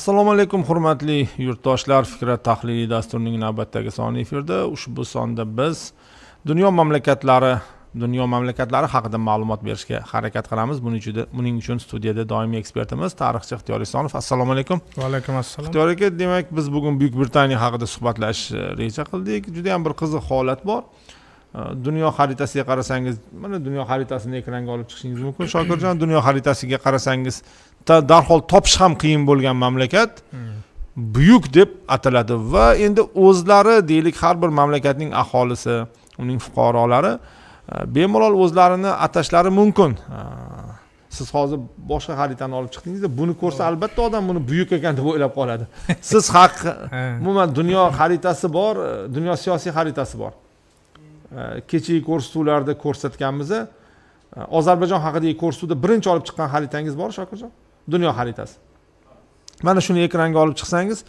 assalomu alaykum hurmatli yurtdoshlar fikrat tahliliy dasturining navbatdagi soni efirda ushbu sonda biz dunyo mamlakatlari dunyo mamlakatlari haqida ma'lumot berishga harakat qilamiz buning uchun buning uchun studiyada doimiy ekspertimiz tarixchi ixtiyor esonov assalomu alaykum va alaykum assalom ixtiyor aka demak biz bugun buyuk britaniya haqida suhbatlash e, reja qildik juda yam bir qiziq holat bor e, dunyo xaritasiga qarasangiz mana dunyo xaritasini ekranga olib chiqishingiz mumkin shokirjon dunyo xaritasiga qarasangiz darhol topish ham qiyin bo'lgan mamlakat hmm. buyuk deb ataladi va endi o'zlari deylik har bir mamlakatning aholisi uning fuqarolari e, bemalol o'zlarini atashlari mumkin e, siz hozir boshqa xaritani olib chiqdingizda buni ko'rsa albatta odam buni buyuk ekan deb o'ylab qoladi siz haq umuman dunyo xaritasi bor e, dunyo siyosiy xaritasi bor kechagi ko'rsatuvlarda ko'rsatganmiz ozarbayjon haqidagi ko'rsatuvda birinchi olib chiqqan xaritangiz bor shokirjon dunyo xaritasi mana shuni ekranga olib chiqsangiz e,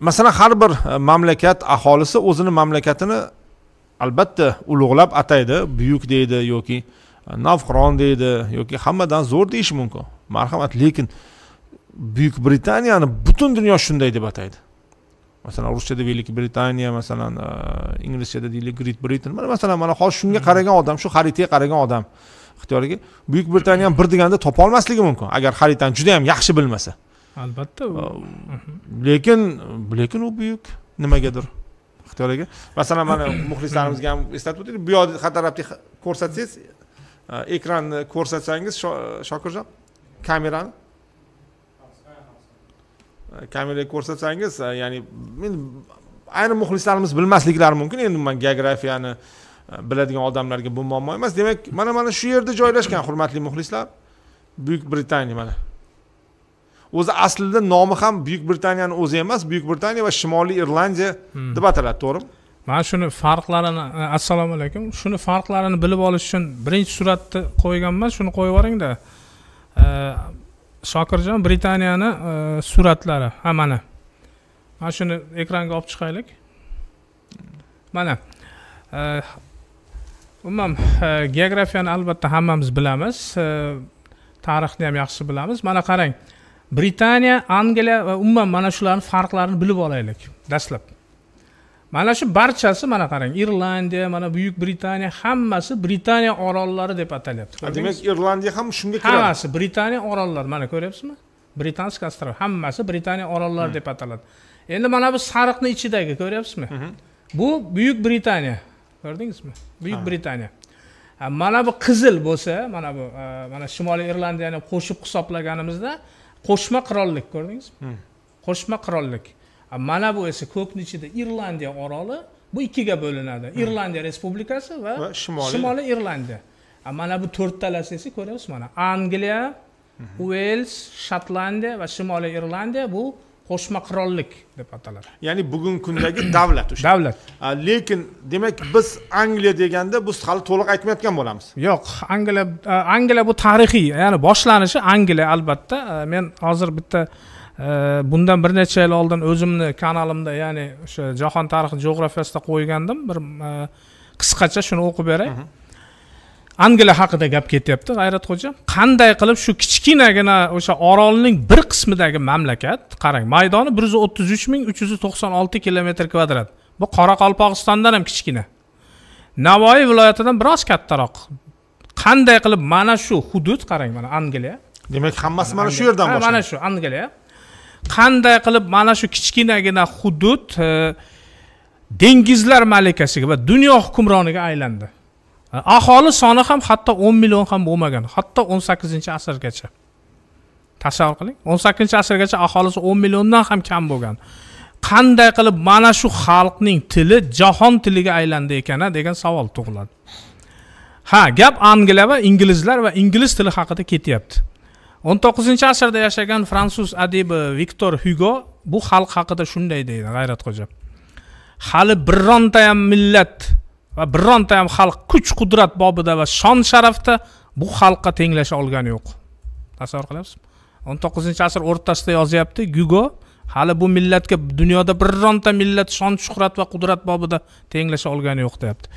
masalan har bir e, mamlakat aholisi o'zini mamlakatini albatta ulug'lab ataydi buyuk deydi yoki e, navqiron deydi yoki hammadan zo'r deyishi mumkin marhamat lekin buyuk britaniyani butun dunyo shunday deb ataydi masalan ruschada veliki britaniya masalan inglizchada deylik great britain masalan mana hozir shunga hmm. qaragan odam shu xaritaga qaragan odam ixtiyoriga buyuk britaniya ham bir deganda topolmasligi mumkin agar xaritani juda yam yaxshi bilmasa albatta mhm. lekin lekin u buyuk nimagadir ixtiyoriga masalan mana muxlislarimizga ham eslatib o'taylik bu har hatarabni ko'rsatsangiz e, ekranni ko'rsatsangiz shokirjon kamerani e, kameraga ko'rsatsangiz e, ya'ni men ayrim muxlislarimiz bilmasliklari mumkin endi man geografiyani biladigan odamlarga bu muammo emas demak mana mana shu yerda joylashgan hurmatli muxlislar buyuk britaniya mana o'zi aslida nomi ham buyuk britaniyani o'zi emas buyuk britaniya va shimoliy irlandiya hmm. deb ataladi to'g'rimi mana shuni farqlarini e, assalomu alaykum shuni farqlarini bilib olish uchun birinchi suratni qo'yganman shuni qo'yib yuboringda e, shokirjon britaniyani e, suratlari ha mana mana shuni ekranga olib chiqaylik mana umuman e, geografiyani albatta hammamiz bilamiz e, tarixni ham yaxshi bilamiz mana qarang britaniya angliya va umuman mana shularni farqlarini bilib olaylik dastlab mana shu barchasi mana qarang irlandiya mana buyuk britaniya hammasi britaniya orollari deb atalyapti demak irlandiya ham shunga kiradi hammasi britaniya orollari mana ko'ryapsizmi britanskiy ostrov hammasi britaniya orollari hmm. deb ataladi endi mana bu sariqni ichidagi ko'ryapsizmi bu buyuk britaniya ko'rdingizmi buyuk britaniya mana bu qizil bo'lsa mana bu e, mana shimoliy irlandiyani qo'shib hisoblaganimizda qo'shma qirollik ko'rdingizmi hmm. qo'shma qirollik mana bu esa ko'kni ichida irlandiya oroli bu ikkiga bo'linadi hmm. irlandiya respublikasi va shimoliy irlandiya mana bu to'rttalasi esa ko'ryapsiz mana angliya uels hmm. shotlandiya va shimoliy irlandiya bu qo'shma qirollik deb ataladi ya'ni bugungi kundagi davlat o'sha davlat lekin demak biz angliya deganda biz hali to'liq aytmayotgan bo'lamiz yo'q angliya angliya bu tarixiy ya'ni boshlanishi angliya albatta men hozir bitta e, bundan bir necha yil oldin o'zimni kanalimda ya'ni o'sha jahon tarixi geografiyasida qo'ygandim bir e, qisqacha shuni o'qib beray angliya haqida gap ketyapti xo'ja qanday qilib shu kichkinagina o'sha orolning bir qismidagi mamlakat qarang maydoni bir yuz o'ttiz uch ming uch yuz to'qson olti kilometr kvadrat bu qoraqalpog'istondan ham kichkina navoiy viloyatidan biroz kattaroq qanday qilib mana shu hudud qarang mana angliya demak hammasi mana shu yerdan boshlanadi mana shu angliya qanday qilib mana shu kichkinagina hudud e, dengizlar malikasiga va dunyo hukmroniga aylandi aholi soni ham hatto o'n million ham bo'lmagan hatto o'n sakkizinchi asrgacha tasavvur qiling o'n sakkizinchi asrgacha aholisi o'n milliondan ham kam bo'lgan qanday qilib mana shu xalqning tili jahon tiliga aylandi ekan degan savol tug'iladi ha gap angliya va inglizlar va ingliz tili haqida ketyapti o'n to'qqizinchi asrda yashagan fransuz adibi viktor hugo bu xalq haqida shunday deydi g'ayratxo'ja hali birontayam millat va bironta ham xalq kuch qudrat bobida va shon sharafda bu xalqqa tenglasha olgani yo'q tasavvur qilyapsizmi o'n to'qqizinchi asr o'rtasida yozyapti gugo hali bu millatga dunyoda bironta millat shon shuhrat va qudrat bobida tenglasha olgani yo'q deyapti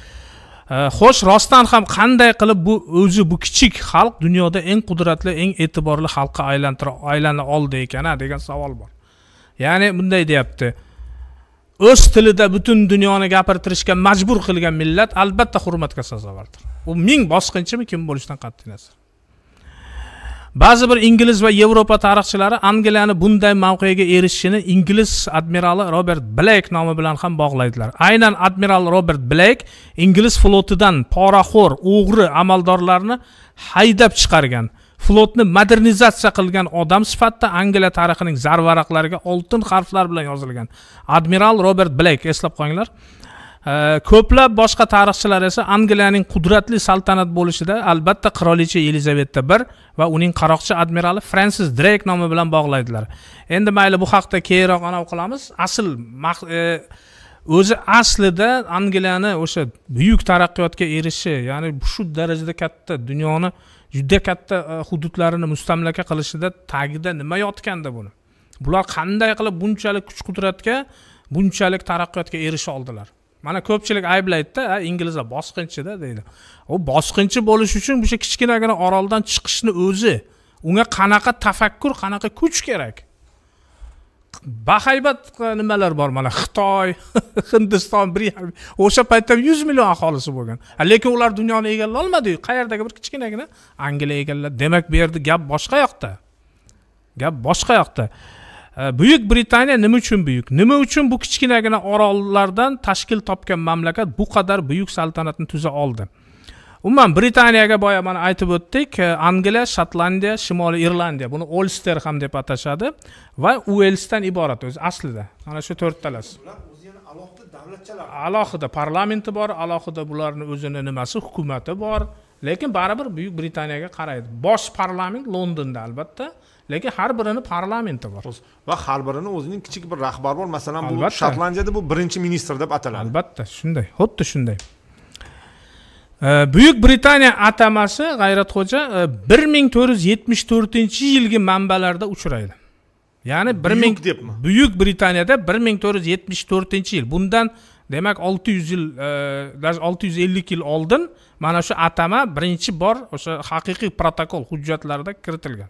xo'sh rostdan ham qanday qilib bu o'zi bu kichik xalq dunyoda eng qudratli eng e'tiborli xalqqa aylantira aylana oldi ekan a degan savol bor ya'ni bunday deyapti o'z tilida butun dunyoni gapirtirishga majbur qilgan millat albatta hurmatga sazovordir u ming bosqinchimi kim bo'lishidan qat'iy nazar ba'zi bir ingliz va yevropa tarixchilari angliyani bunday mavqega erishishini ingliz admirali robert blek nomi bilan ham bog'laydilar aynan admiral robert blek ingliz flotidan poraxo'r o'g'ri amaldorlarni haydab chiqargan flotni modernizatsiya qilgan odam sifatida angliya tarixining zarvaraqlariga oltin harflar bilan yozilgan admiral robert bleyk eslab qo'yinglar ko'plab boshqa tarixchilar esa angliyaning qudratli saltanat bo'lishida albatta qirolicha yelizaveta i va uning qaroqchi admirali fransis dreyk nomi bilan bog'laydilar endi mayli bu haqda keyinroq anav qilamiz asl e, o'zi aslida angliyani o'sha buyuk taraqqiyotga erishi ya'ni shu darajada katta dunyoni juda katta e, hududlarini mustamlaka qilishida tagida nima yotganda buni bular qanday qilib bunchalik kuch qudratga bunchalik taraqqiyotga erisha oldilar mana ko'pchilik ayblaydida inglizlar bosqinchida deydi u bosqinchi bo'lish uchun o'sha kichkinagina oroldan chiqishni o'zi unga qanaqa tafakkur qanaqa kuch kerak bahaybat nimalar bor mana xitoy hindiston o'sha paytda yuz million aholisi bo'lgan lekin ular dunyoni egallay olmadiku qayerdagi bir kichkinagina angliya egalladi demak bu yerda gap boshqa yoqda gap boshqa yoqda buyuk britaniya nima uchun buyuk nima uchun bu kichkinagina orollardan tashkil topgan mamlakat bu qadar buyuk saltanatni tuza oldi umuman britaniyaga boya mana aytib o'tdik e, angliya shotlandiya shimoliy irlandiya buni olster ham deb atashadi va uelsdan iborat o'zi aslida mana shu to'rttalasi alohida davlatchalar alohida parlamenti bor alohida bularni o'zini nimasi hukumati bor lekin baribir buyuk britaniyaga qaraydi bosh parlament londonda albatta lekin har birini parlamenti bor va har birini o'zining kichik bir rahbari bor masalan bu shotlandiyada bu birinchi ministr deb ataladi albatta shunday xuddi shunday Э, buyuk britaniya atamasi g'ayratxo'ja э, bir ming to'rt yuz yetmish to'rtinchi yilgi manbalarda uchraydi ya'ni bir ming debmi buyuk britaniyada bir ming to'rt yuz yetmish to'rtinchi yil bundan demak olti yuz yil e, даже olti yuz ellik yil oldin mana shu atama birinchi bor o'sha haqiqiy protokol hujjatlarida kiritilgan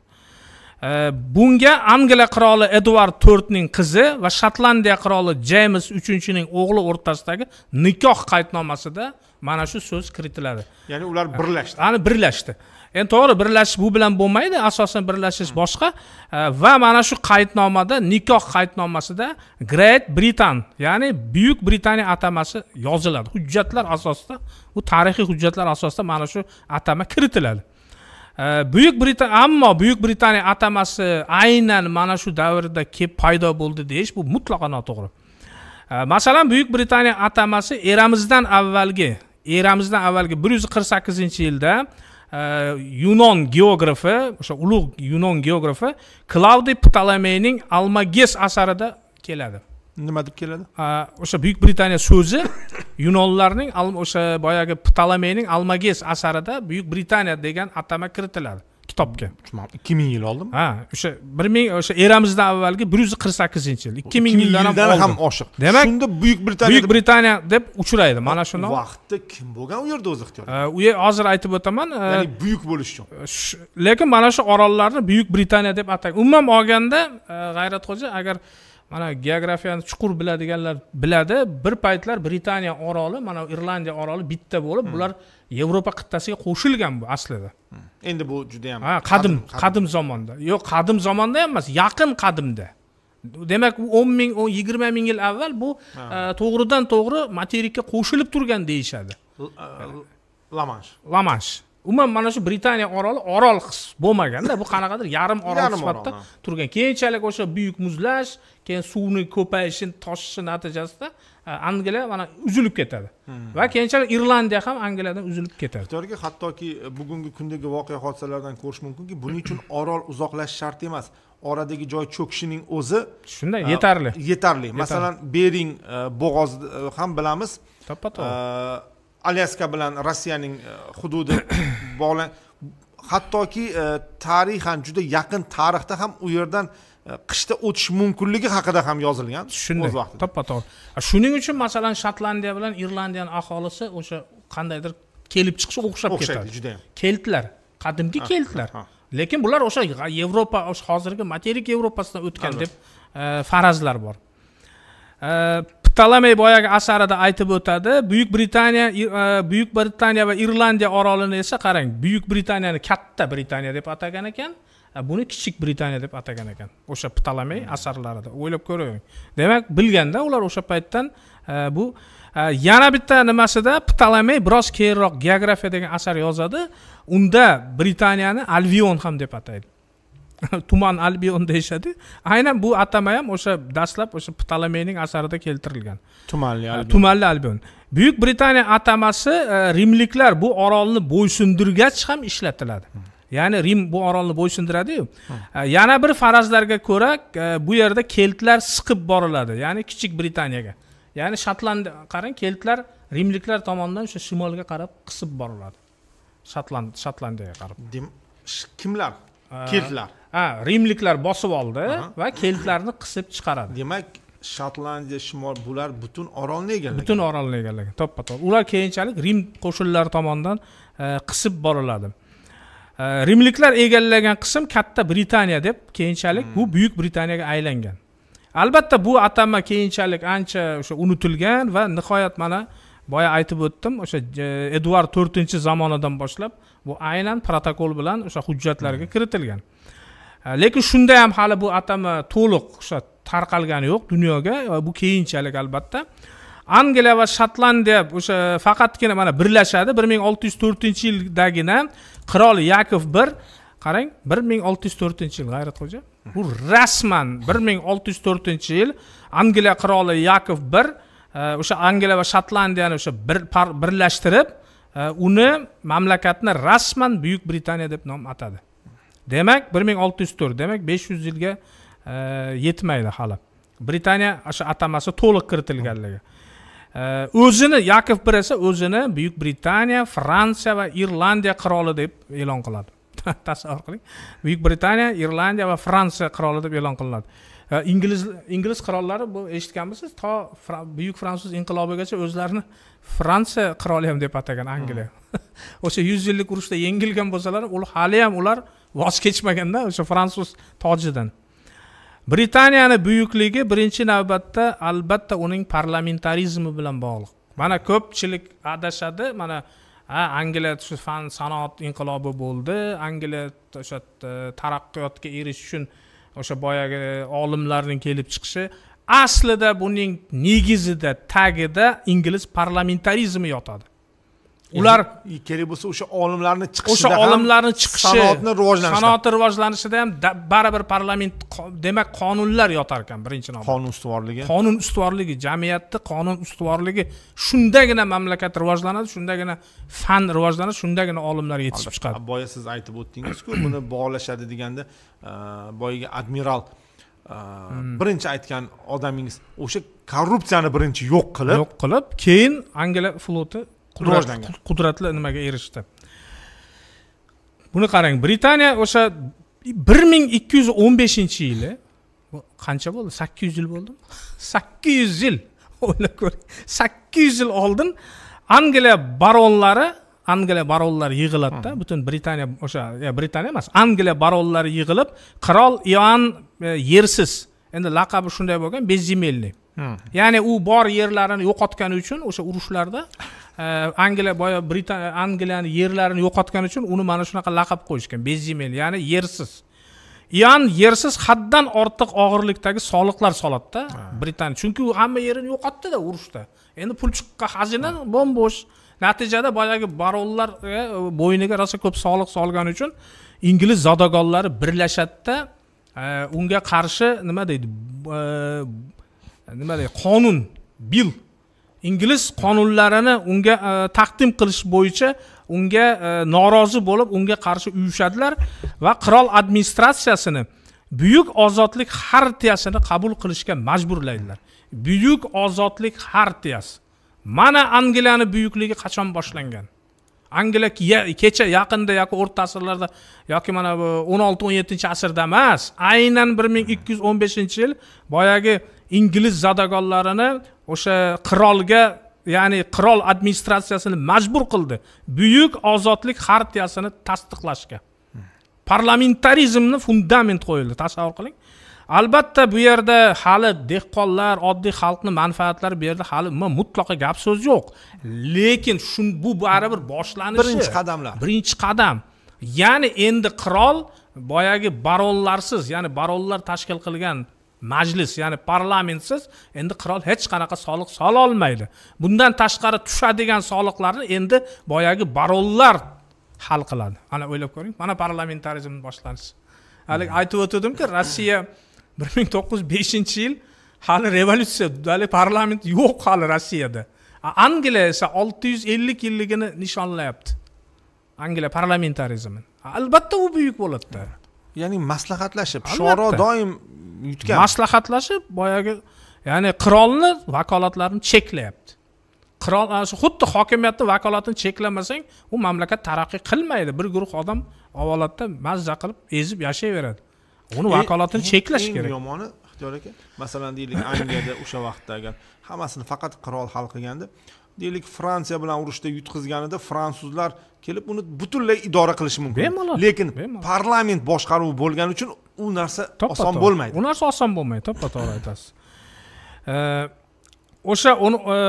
e, bunga angliya qiroli eduard to'rtning qizi va shotlandiya qiroli jeyms uchinchining o'g'li o'rtasidagi nikoh qaydnomasida mana shu so'z kiritiladi ya'ni ular birlashdi ana birlashdi endi to'g'ri birlashish bu bilan bo'lmaydi asosan birlashish hmm. boshqa e, va mana shu qaydnomada nikoh qaydnomasida great britain ya'ni buyuk britaniya atamasi yoziladi hujjatlar asosida u tarixiy hujjatlar asosida mana shu atama kiritiladi e, buyuk britaniya ammo buyuk britaniya atamasi aynan mana shu davrda kelib paydo bo'ldi deyish bu mutlaqo noto'g'ri e, masalan buyuk britaniya atamasi eramizdan avvalgi eramizdan avvalgi bir yuz qirq sakkizinchi yilda e, yunon geografi o'sha ulug' yunon geografi klaudiy ptolemeyning almages asarida keladi nima deb keladi e, o'sha buyuk britaniya so'zi yunonlarning o'sha boyagi ptolemeyning almages asarida buyuk britaniya degan atama kiritiladi kitobga ikki ming yil oldimi ha o'sha bir ming o'sha eramizdan avvalgi bir yuz qirq sakkizinchi yil ikki ming yildan ham oshiq demak shunda buyuk britaniya buyuk britaniya deb uchraydi mana shunda vaqtda kim bo'lgan u yerda o'zi ixtiyor u yer hozir aytib o'taman ya'ni buyuk bo'lish uchun lekin mana shu orollarni buyuk britaniya deb atagan umuman olganda g'ayratxo'ja agar mana geografiyani chuqur biladiganlar biladi bir paytlar britaniya oroli mana irlandiya oroli bitta bo'lib hmm. bular yevropa qit'asiga qo'shilgan bu aslida hmm. endi bu juda ha qadim qadim zamonda yo'q qadim zamonda ham emas yaqin qadimda demak u o'n ming o'n yigirma ming yil avval bu e, to'g'ridan to'g'ri materikka qo'shilib turgan deyishadi e, lamansh lamansh umuman mana shu britaniya oroli orol bo'lmaganda bu qanaqadir yarim orol sifatida turgan keyinchalik o'sha buyuk muzlash keyin suvni ko'payishi toshishi natijasida e, angliya mana uzilib ketadi hmm. va keyinchalik irlandiya ham angliyadan uzilib ketadi to'g'ri hattoki e, bugungi kundagi voqea hodisalardan ko'rish mumkinki buning uchun orol uzoqlash shart emas oradagi joy cho'kishining o'zi shunday e, yetarli yetarli masalan bering bo'g'ozi ham bilamiz to'ppa to'g'ri alyaska bilan rossiyaning e, hududi bog'lan hattoki e, tarixan juda yaqin tarixda ham u yerdan e, qishda o'tish mumkinligi haqida ham yozilgan shunday toppa to'g'ri shuning uchun masalan shotlandiya bilan irlandiyani aholisi o'sha qandaydir kelib chiqishi o'xshab ketadi judayam keltlar qadimgi keltlar lekin bular o'sha yevropa hozirgi materik yevropasidan o'tgan deb farazlar bor talamey boyagi asarida aytib o'tadi buyuk britaniya e, buyuk britaniya va irlandiya orolini esa qarang buyuk britaniyani katta britaniya deb atagan ekan e, buni kichik britaniya deb atagan ekan o'sha ptolomey asarlarida o'ylab ko'ravering demak bilganda ular o'sha paytdan e, bu yana bitta nimasida ptolomey biroz keyinroq geografiya degan asar yozadi unda britaniyani alvion ham deb ataydi tuman albion deyishadi aynan bu atama ham o'sha dastlab o'sha ptolemeyning asarida keltirilgan tumanli albion tumanli albion buyuk britaniya atamasi e, rimliklar bu orolni bo'ysundirgach ham ishlatiladi hmm. ya'ni rim bu orolni bo'ysundiradiyu hmm. e, yana bir farazlarga ko'ra e, bu yerda keltlar siqib boriladi ya'ni kichik britaniyaga ya'ni shotlandiya qarang keltlar rimliklar tomonidan o'sha shimolga qarab qisib boriladi shotland shotlandiyaga qarab kimlar keltlar ha rimliklar bosib oldi va keltlarni qisib chiqaradi demak shotlandiya shimol bular butun orolni egallagan butun orolni egallagan toppa to'p ular keyinchalik rim qo'shinlari tomonidan e, qisib boriladi e, rimliklar egallagan qism katta britaniya deb keyinchalik bu hmm. buyuk britaniyaga aylangan albatta bu atama keyinchalik ancha o'sha unutilgan va nihoyat mana boya aytib o'tdim o'sha e, eduard to'rtinchi zamonidan boshlab bu aynan protokol bilan o'sha hujjatlarga hmm. kiritilgan Э, lekin shunda ham hali bu atama e, to'liq o'sha tarqalgani yo'q dunyoga e, bu keyinchalik albatta angliya va shotlandiya o'sha e, faqatgina mana birlashadi bir ming olti yuz to'rtinchi yildagina qirol yakov bir qarang bir ming olti yuz to'rtinchi yil g'ayratxo'ja bu rasman bir ming olti yuz to'rtinchi yil angliya qiroli yakov bir o'sha angliya va shotlandiyani o'sha bir birlashtirib uni mamlakatni rasman buyuk britaniya deb nom atadi demak bir ming olti yuz to'rt demak besh yuz yilga e, yetmaydi hali britaniya o'sha atamasi to'liq kiritilganligi e, o'zini yakov birasa o'zini buyuk britaniya fransiya va irlandiya qiroli deb e'lon qiladi tasavvur qiling buyuk britaniya irlandiya va fransiya qiroli deb e'lon qilinadi e, ingliz ingliz qirollari bu eshitganmisiz to buyuk fransuz inqilobigacha o'zlarini fransiya qiroli ham deb atagan angliya hmm. o'sha yuz yillik urushda yengilgan bo'lsalar hali ham ular voz kechmaganda o'sha fransuz tojidan britaniyani buyukligi birinchi navbatda albatta uning parlamentarizmi bilan bog'liq mana ko'pchilik adashadi mana ha angliya shu fan sanoat inqilobi bo'ldi angliya o'sha e, taraqqiyotga erishish uchun o'sha boyagi olimlarning kelib chiqishi aslida buning negizida tagida ingliz parlamentarizmi yotadi E, ular e, e kerak bo'lsa o'sha olimlarni chiqishi o'sha olimlarni chiqishi sanoatni rivojlanishida sanoatni rivojlanishida ham baribir parlament demak qonunlar yotar ekan birinchi navbatda qonun ustuvorligi qonun ustuvorligi jamiyatni qonun ustuvorligi shundagina mamlakat rivojlanadi shundagina fan rivojlanadi shundagina olimlar yetishib chiqadi boya siz aytib o'tdingizku buni bog'lashadi deganda boyagi admiral hmm. birinchi aytgan odamingiz o'sha korrupsiyani birinchi yo'q qilib yo'q qilib keyin angliya floti rivojlangan qudratli nimaga erishdi buni qarang britaniya o'sha bir ming ikki yuz o'n beshinchi yili qancha bo'ldi sakkiz yuz yil bo'ldimi sakkiz yuz yil o'ylab ko'ring sakkiz yuz yil oldin angliya baronlari angliya baronlari yig'iladida hmm. butun britaniya o'sha britaniya emas angliya baronlari yig'ilib qirol ioan e, yersiz endi laqabi shunday bo'lgan bezzemelniy hmm. ya'ni u bor yerlarini yo'qotgani uchun o'sha urushlarda angliya boya britan angliyani yerlarini yo'qotgani uchun uni mana shunaqa laqab qo'yishgan bezimel ya'ni yersiz ian yersiz haddan ortiq og'irlikdagi soliqlar soladida britaniya chunki u hamma yerini yo'qotdida urushda endi pul chiqqan xazina bo'm bo'sh natijada boyagi baronlar e, bo'yniga rosa ko'p soliq solgani uchun ingliz zodagonlari birlashadida e, unga qarshi nima deydi e, nima deydi qonun bill ingliz qonunlarini unga e, taqdim qilish bo'yicha unga e, norozi bo'lib unga qarshi uyushadilar va qirol administratsiyasini buyuk ozodlik xartiyasini qabul qilishga majburlaydilar buyuk ozodlik xartiyasi mana angliyani buyukligi qachon boshlangan angliya kecha yaqinda yoki o'rta asrlarda yoki mana o'n olti o'n yettinchi asrda emas aynan bir ming ikki yuz o'n beshinchi yil boyagi ingliz zadagonlarini o'sha qirolga ya'ni qirol administratsiyasini majbur qildi buyuk ozodlik xartiyasini tasdiqlashga parlamentarizmni fundament qo'yildi tasavvur qiling albatta bu yerda hali dehqonlar oddiy xalqni manfaatlari bu yerda hali umuman mutlaqo gap so'z yo'q lekin shu bu baribir boshlanishi birinchi qadamlar birinchi qadam ya'ni endi qirol boyagi baronlarsiz ya'ni baronlar tashkil qilgan majlis ya'ni parlamentsiz endi qirol hech qanaqa soliq olmaydi bundan tashqari tushadigan soliqlarni endi boyagi baronlar hal qiladi ana o'ylab ko'ring mana parlamentarizmni boshlanishi haligi hmm. aytib o'tgandimki rossiya bir ming to'qqiz yuz beshinchi yil hali revolyutsiya hali parlament yo'q hali rossiyada angliya esa olti yuz ellik yilligini nishonlayapti angliya parlamentarizmini albatta u buyuk bo'ladida ya'ni maslahatlashib shoro doim yutgan maslahatlashib boyagi ya'ni qirolni vakolatlarini cheklayapti qirol ana shu xuddi hokimiyatni vakolatini cheklamasang u mamlakat taraqqiy qilmaydi bir guruh odam ovolatda mazza qilib ezib yashayveradi uni e, vakolatini e, cheklash kerak eng yomoni ixtiyor aka masalan deylik angliyada o'sha vaqtda agar hammasini faqat qirol hal qilganda deylik fransiya bilan urushda yutqizganida fransuzlar kelib uni butunlay idora qilishi mumkin bemalol lekin parlament boshqaruvi bo'lgani uchun u narsa oson bo'lmaydi u narsa oson bo'lmaydi to'ppa to'g'ri aytasiz o'sha uni e,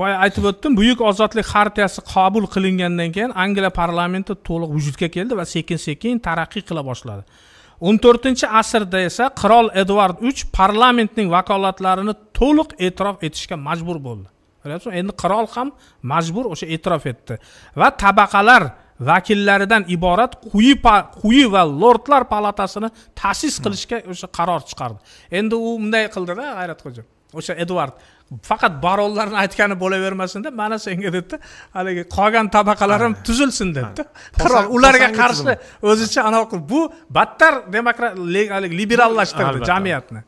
boya aytib o'tdim buyuk ozodlik xartiyasi qabul qilingandan keyin angliya parlamenti to'liq vujudga keldi va sekin sekin taraqqiy qila boshladi o'n to'rtinchi asrda esa qirol edvard uch parlamentning vakolatlarini to'liq e'tirof etishga majbur bo'ldi endi qirol ham majbur o'sha e'tirof etdi va tabaqalar vakillaridan iborat quyi quyi va lordlar palatasini ta'sis qilishga o'sha qaror chiqardi endi u bunday qildida g'ayratxo'ja o'sha edvard faqat baronlarni aytgani bo'lavermasin deb mana senga dedida haligi qolgan tabaqalar ham tuzilsin dedida qirol ularga qarshi o'zicha anavi qilib bu battar demokrat haligi liberallashtirdi jamiyatni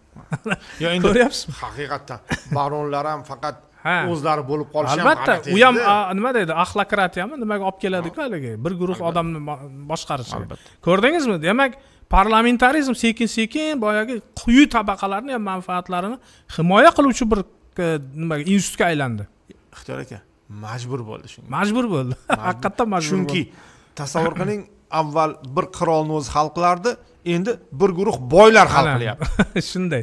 yo endi ko'ryapsizmi haqiqatdan baronlar ham faqat ha o'zlari bo'lib qolishi albatta u ham nima deydi axlokratiyami nimaga olib keladiku haligi bir guruh odamni boshqarish albatta ko'rdingizmi demak parlamentarizm sekin sekin boyagi quyi tabaqalarni ham manfaatlarini himoya qiluvchi bir e, nima institutga aylandi ixtiyor aka majbur bo'ldi shunga majbur bo'ldi haqiqatdan majbur chunki tasavvur qiling avval bir qirolni o'zi hal qilardi endi bir guruh boylar hal qilyapti shunday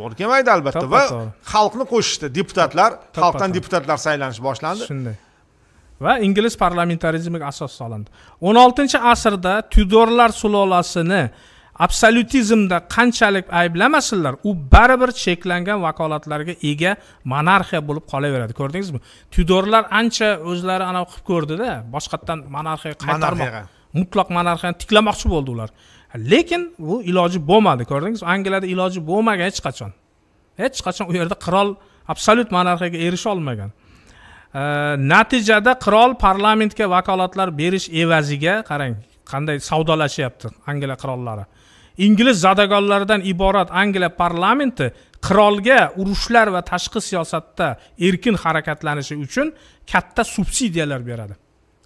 to'g'ri kelmaydi albatta va xalqni qo'shishdi deputatlar xalqdan deputatlar saylanishi boshlandi shunday va ingliz parlamentarizmiga asos solindi o'n oltinchi asrda tudorlar sulolasini absolyutizmda qanchalik ayblamasinlar u baribir cheklangan vakolatlarga ega monarxiya bo'lib qolaveradi ko'rdingizmi tudorlar ancha o'zlari anavi qilib ko'rdida boshqatdan monarxiyaga qaytarmoq mutlaq monarxiyani tiklamoqchi bo'ldi ular lekin bu iloji bo'lmadi ko'rdingiz angliyada iloji bo'lmagan hech qachon hech qachon u yerda qirol absolyut monarxiyaga erisha olmagan e, natijada qirol parlamentga vakolatlar berish evaziga qarang qanday savdolashyapti angliya qirollari ingliz zadagonlaridan iborat angliya parlamenti qirolga urushlar va tashqi siyosatda erkin harakatlanishi uchun katta subsidiyalar beradi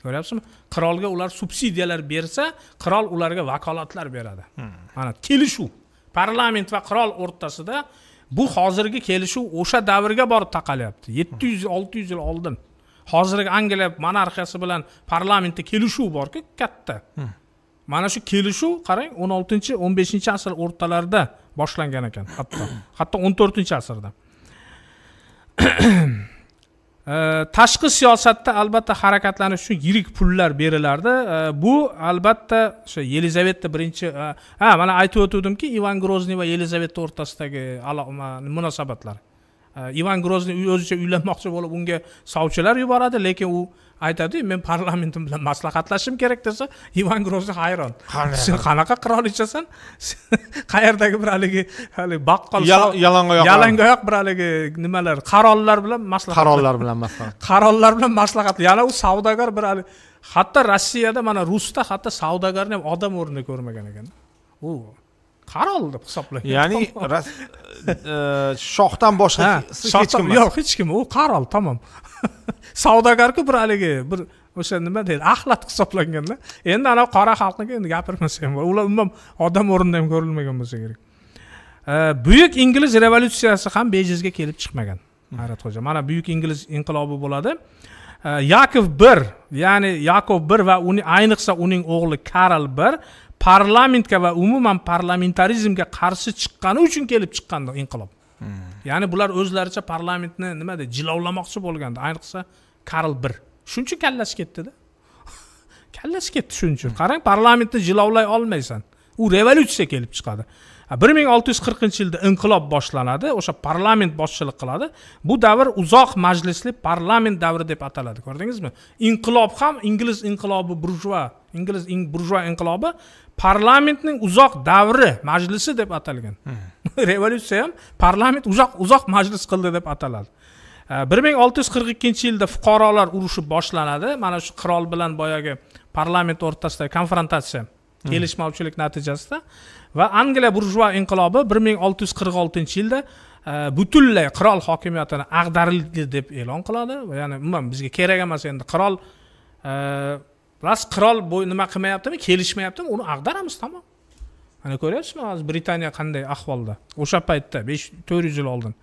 ko'ryapsizmi qirolga ular subsidiyalar bersa qirol ularga vakolatlar beradi hmm. mana hmm. kelishuv parlament va qirol o'rtasida bu hozirgi kelishuv o'sha davrga borib taqalyapti yetti yuz olti yuz yil oldin hozirgi angliya monarxiyasi bilan parlamentda kelishuv borku katta hmm. mana shu kelishuv qarang o'n oltinchi o'n beshinchi asr o'rtalarida boshlangan ekan hatto hatto o'n to'rtinchi asrda tashqi siyosatda albatta harakatlanish uchun yirik pullar berilardi bu albatta o'sha yelizaveta birinchi ha mana aytib o'tgandimki ivan grozniy va yelizaveta o'rtasidagi munosabatlar ivan grozniy o'zicha uylanmoqchi bo'lib unga sovchilar yuboradi lekin u aytadiyu men parlamentim bilan maslahatlashishim kerak desa ivan grozniy hayron sen qanaqa qirolichasan qayerdagi bir haligi haligi baqqol yalangoyoq yalangoyoq bir haligi nimalar qarollar bilan maslahat qarollar bilan maslahat qarollar bilan maslahat yana u savdogar bir haligi hatto rossiyada mana rusda hatto savdogarni ham odam o'rnida ko'rmagan ekan u qarol deb hisoblaydi ya'ni e, shohdan boshqa hech kim yo'q hech kim u qarol tamom savdogarku bir haligi bir o'sha nima deydi axlat hisoblanganda endi anavi qora xalqniki endi gapirmasa ham ular umuman odam o'rnida ham ko'rilmagan bo'lsa kerak buyuk ingliz revolyutsiyasi ham bejizga kelib chiqmagan hmm. hayratxo'ja mana buyuk ingliz inqilobi bo'ladi yakov bir ya'ni yakov bir va uni ayniqsa uning o'g'li karl bir parlamentga va umuman parlamentarizmga qarshi chiqqani uchun kelib chiqqan inqilob ya'ni bular o'zlaricha parlamentni nima deydi jilovlamoqchi bo'lgandi ayniqsa karl bir shuning uchun kallasi ketdida kallasi ketdi shuning uchun qarang parlamentni jilovlay olmaysan u revolyutsiya kelib chiqadi bir ming olti yuz qirqinchi yilda inqilob boshlanadi o'sha parlament boshchilik qiladi bu davr uzoq majlisli parlament davri deb ataladi ko'rdingizmi inqilob ham ingliz inqilobi burjua ingliz in, burjua inqilobi parlamentning uzoq davri majlisi deb atalgan hmm. revolyutsiya ham parlament uzoq uzoq majlis qildi deb ataladi bir ming olti yuz qirq ikkinchi yilda fuqarolar urushi boshlanadi mana shu qirol bilan boyagi parlament o'rtasidagi konfrontatsiya hmm. kelishmovchilik natijasida va angliya burjua inqilobi bir ming olti yuz qirq oltinchi yilda butunlay qirol hokimiyatini ag'darildi deb e'lon qiladi ya'ni umuman bizga kerak emas endi qirol rost qirol nima qilmayaptimi kelishmayaptimi uni ag'daramiz tamom mana ko'ryapsizmi hozir britaniya qanday ahvolda o'sha paytda besh to'rt yuz yil oldin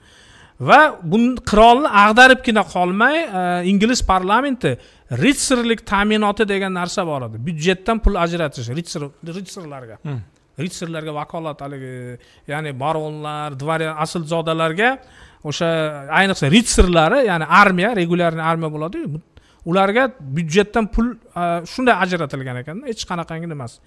va bu qirolni ag'daribgina qolmay e, ingliz parlamenti ritserlik ta'minoti degan narsa bor edi byudjetdan pul ajratish ritsir ritserlarga hmm. vakolat haligi ya'ni baronlar dvoryan aslzodalarga o'sha ayniqsa ritserlari ya'ni armiya regulyarniy armiya bo'ladiyu ularga byudjetdan pul e, shunday ajratilgan ekanda hech qanaqangi nimasi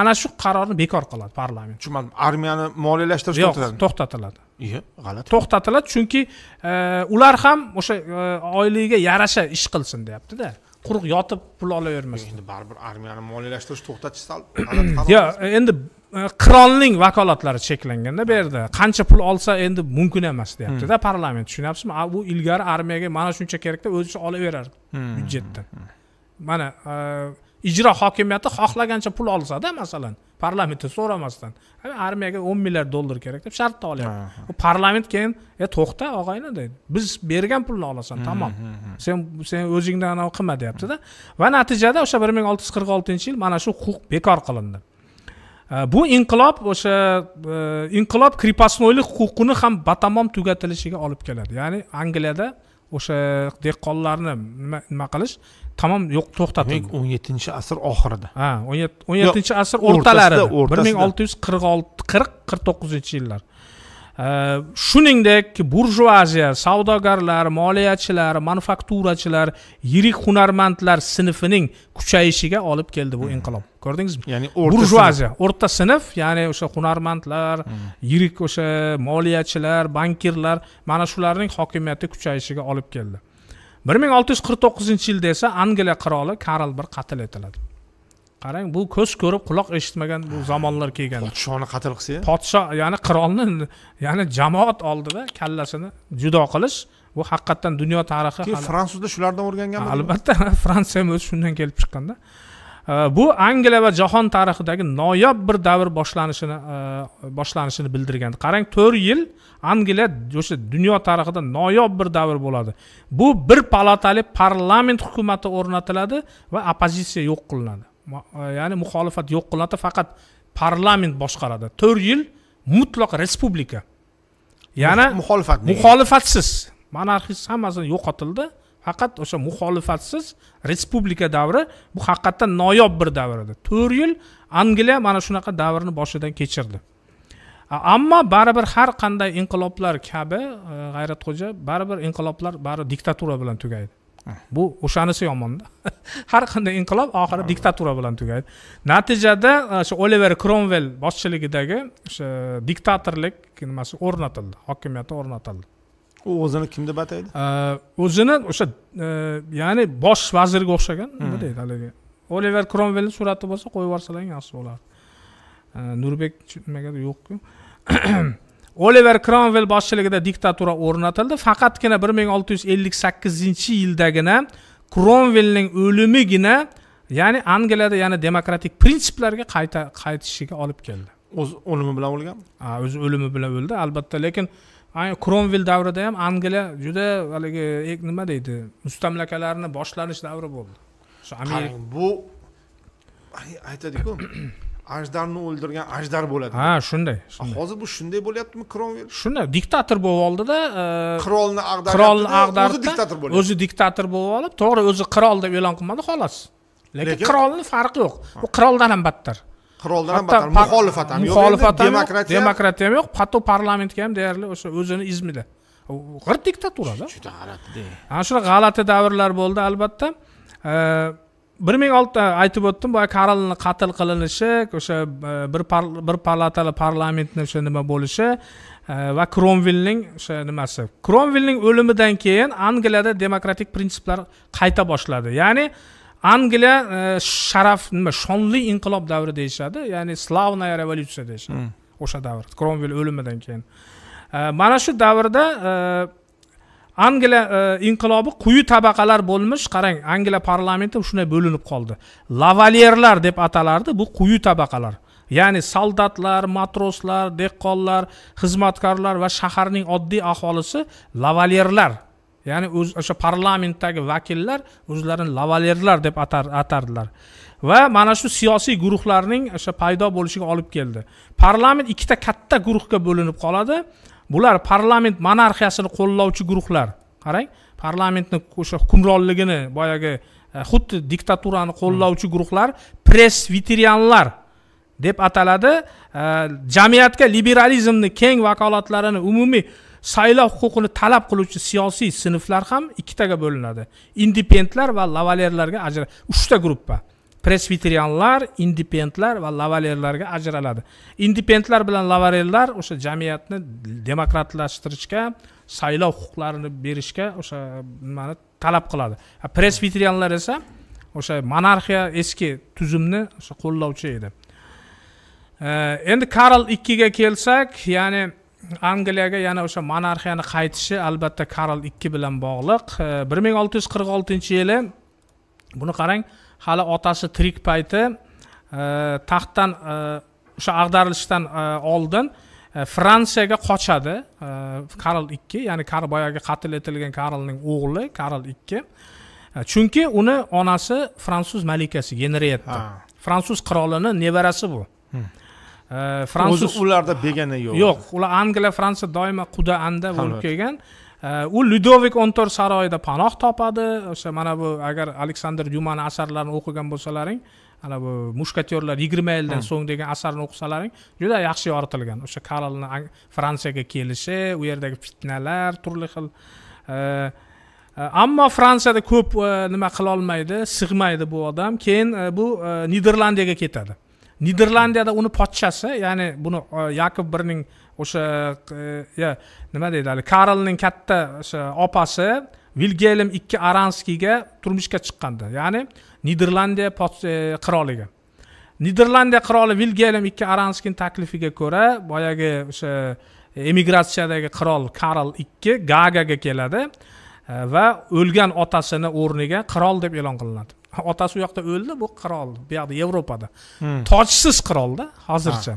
ana shu qarorni bekor qiladi parlament tushunmadim armiyani moliyalashtirish yo'q to'xtatiladi g'alati to'xtatiladi chunki e, ular ham o'sha e, oyligiga yarasha ish qilsin deyaptida quruq yotib pul olavermasin endi baribir armiyani moliyalashtirish to'xtatish yo'q endi qirolning vakolatlari cheklanganda bu yerda qancha pul olsa endi mumkin emas deyaptida hmm. parlament tushunyapsizmi u ilgari armiyaga mana shuncha kerak deb o'zicha olaverardi hmm. byudjetdan hmm. mana ijro hokimiyati xohlagancha pul olsada masalan parlamentdan so'ramasdan armiyaga o'n milliard dollar kerak deb shartni olyapti u parlament keyin e to'xta og'ayni deydi biz bergan pulni olasan tamom sen sen o'zingdan anavi qilma deyaptida va natijada o'sha bir ming olti yuz qirq oltinchi yil mana shu huquq bekor qilindi bu э, inqilob o'sha inqilob krepostnoylik huquqini ham batamom tugatilishiga olib keladi ya'ni angliyada o'sha dehqonlarni nima qilish tamom yo'q to'xtatildi o'n yettinchi asr oxirida ha o'n yettinchi asr o'rtalarida bir ming olti yuz qirq olti qirq qirq to'qqizinchi yillar shuningdek burjuaziya savdogarlar moliyachilar manufakturachilar yirik hunarmandlar sinfining kuchayishiga olib keldi bu hmm. inqilob ko'rdingizmi ya'ni burjuaziya o'rta sinf ya'ni o'sha hunarmandlar hmm. yirik o'sha moliyachilar bankirlar mana shularning hokimiyati kuchayishiga olib keldi bir ming olti yuz qirq to'qqizinchi yilda esa angliya qiroli karl bir qatl etiladi qarang bu ko'z ko'rib quloq eshitmagan bu zamonlar kelgan podshoni qatl qilsa podsho ya'ni qirolni ya'ni jamoat oldida kallasini judo qilish bu haqiqatdan dunyo tarixi keyin fransuzda shulardan o'rganganmi albatta fransiya ham o'zi shundan kelib chiqqanda bu angliya va jahon tarixidagi noyob bir davr boshlanishini e, boshlanishini bildirgan qarang to'rt yil angliya o'sha dunyo tarixida noyob bir davr bo'ladi bu bir palatali parlament hukumati o'rnatiladi va oppozitsiya yo'q qilinadi E, ya'ni muxolifat yo'q qiladi faqat parlament boshqaradi to'rt yil mutlaq respublika yana muxolifat muxolifatsiz monarxist hammasi yo'qotildi faqat o'sha muxolifatsiz respublika davri bu haqiqatdan noyob bir davr edi to'rt yil angliya mana shunaqa davrni boshidan kechirdi ammo baribir har qanday inqiloblar kabi e, g'ayratxo'ja baribir inqiloblar bari diktatura bilan tugaydi bu o'shanisi yomonda har qanday inqilob oxiri diktatura bilan tugaydi natijada o'sha e, oliver kromvel boshchiligidagi o'sha e, diktatorlik nimasi o'rnatildi hokimiyati o'rnatildi u o'zini kim deb ataydi e, o'zini o'sha ya'ni bosh vazirga o'xshagan hmm. nima deydi haligi oliver kromvelni surati bo'lsa qo'yib yuborsalar yaxshi bo'lardi nurbek nimagadir yo'qku oliver kromvel boshchiligida diktatura o'rnatildi faqatgina bir ming olti yuz ellik sakkizinchi yildagina kromvelning o'limigina ya'ni angliyada yana demokratik prinsiplarga qayta qaytishiga olib keldi o'z o'limi bilan o'lganmi o'zi o'limi bilan o'ldi albatta lekin kromvel davrida ham angliya juda haligi nima deydi mustamlakalarni boshlanish davri bo'ldi shu bu aytadiku ajdarni o'ldirgan ajdar bo'ladi ha shunday hozir bu shunday bo'lyaptimi kromvel shunday diktator bo'lib oldida qirolni e, ag'dar qirolni ag'darib o'zi diktator bo'lib o'zi diktator bo'lib olib to'g'ri o'zi qirol deb e'lon qilmadi xolos lekin qirolni farqi yo'q u qiroldan ham battar qiroldan ham battar muxolifat ham yo'q muxolifat ham demokratiya demokratiya ham yo'q hatto parlamentga ham deyarli o'sha o'zini izmida g'irt diktaturada juda g'alati ana shunaqa g'alati davrlar bo'ldi albatta e, bir ming oltida aytib o'tdim boya karlni qatl qilinishi o'sha e, bir bir palatali parlamentni o'sha nima bo'lishi e, va kromvelning o'sha nimasi kromvelning o'limidan keyin angliyada demokratik prinsiplar qayta boshladi ya'ni angliya e, sharaf nima shonli inqilob davri deyishadi ya'ni slavnaya revolyutsiya deyishadi hmm. o'sha davr kromvel o'limidan keyin mana shu davrda angliya e, inqilobi quyi tabaqalar bo'lmish qarang angliya parlamenti shunday bo'linib qoldi lavalyerlar deb atalardi bu quyi tabaqalar ya'ni soldatlar matroslar dehqonlar xizmatkorlar va shaharning oddiy aholisi lavalyerlar ya'ni o'z o'sha parlamentdagi vakillar o'zlarini lavalerlar deb atar atardilar va mana shu siyosiy guruhlarning o'sha paydo bo'lishiga olib keldi parlament ikkita katta guruhga bo'linib qoladi bular parlament monarxiyasini qo'llovchi guruhlar qarang parlamentni o'sha hukmronligini boyagi e, xuddi diktaturani qo'llovchi hmm. guruhlar presviterianlar deb ataladi e, jamiyatga liberalizmni keng vakolatlarini umumiy saylov huquqini talab qiluvchi siyosiy sinflar ham ikkitaga bo'linadi independentlar va lavalerlarga ajra uchta gruppa presviterianlar independentlar va lavalerlarga ajraladi independentlar bilan lavalerlar o'sha jamiyatni demokratlashtirishga saylov huquqlarini berishga o'sha nimani talab qiladi presviterianlar esa o'sha monarxiya eski tuzumni o'sha qo'llovchi edi endi karl ikkiga kelsak ya'ni angliyaga yana o'sha monarxiyani qaytishi albatta karl ikki bilan bog'liq bir ming olti yuz qirq oltinchi yili buni qarang hali otasi tirik payti e, taxtdan e, o'sha ag'darilishdan e, oldin fransiyaga qochadi karl ikki ya'ni kar boyagi qatl etilgan karlning o'g'li karl ikki chunki uni onasi fransuz malikasi yenrietta fransuz qirolini nevarasi bu hmm. fransuz ularda begona yo'q yo'q ular angliya fransiya doimo quda anda bo'lib kelgan u ludovik o'n to'rt saroyida panoh topadi o'sha mana bu agar aleksandr dyumani asarlarini o'qigan bo'lsalaring ana bu mushkatyorlar yigirma yildan so'ng degan asarni o'qisalaring juda yaxshi yoritilgan o'sha karlni fransiyaga kelishi u yerdagi fitnalar turli xil ammo fransiyada ko'p nima qilolmaydi sig'maydi bu odam keyin bu niderlandiyaga ketadi niderlandiyada uni podshasi ya'ni buni yakob e, birning o'sha e, e, nima deydi hali karlning katta o'sha opasi vilgelm ikki aranskiyga turmushga chiqqandi ya'ni niderlandiya qiroliga niderlandiya qiroli vilgelm ikki aranskiyni taklifiga ko'ra boyagi o'sha emigratsiyadagi qirol karl ikki gagaga keladi va o'lgan otasini o'rniga qirol deb e'lon qilinadi otasi u yoqda o'ldi bu qirol bu yoqda yevropada hmm. tojsiz qirolda hozircha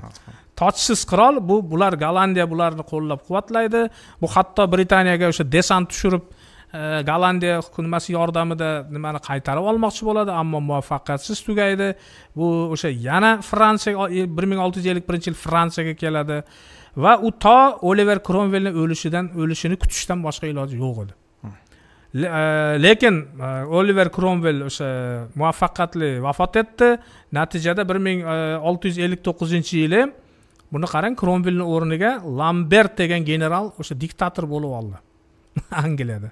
tojsiz qirol bu bular gollandiya bularni qo'llab quvvatlaydi bu hatto britaniyaga o'sha desant tushirib e, gollandiya nimasi yordamida nimani qaytarib olmoqchi bo'ladi ammo muvaffaqiyatsiz tugaydi bu o'sha yana fransiya e, bir ming olti yuz ellik birinchi yil fransiyaga keladi va u to oliver kromvelni o'lishidan o'lishini kutishdan boshqa iloji yo'q edi Äh, lekin äh, oliver kromvel o'sha muvaffaqiyatli vafot etdi natijada bir ming äh, olti yuz ellik to'qqizinchi yili buni qarang kromvelni o'rniga lambert degan general o'sha diktator bo'lib oldi angliyada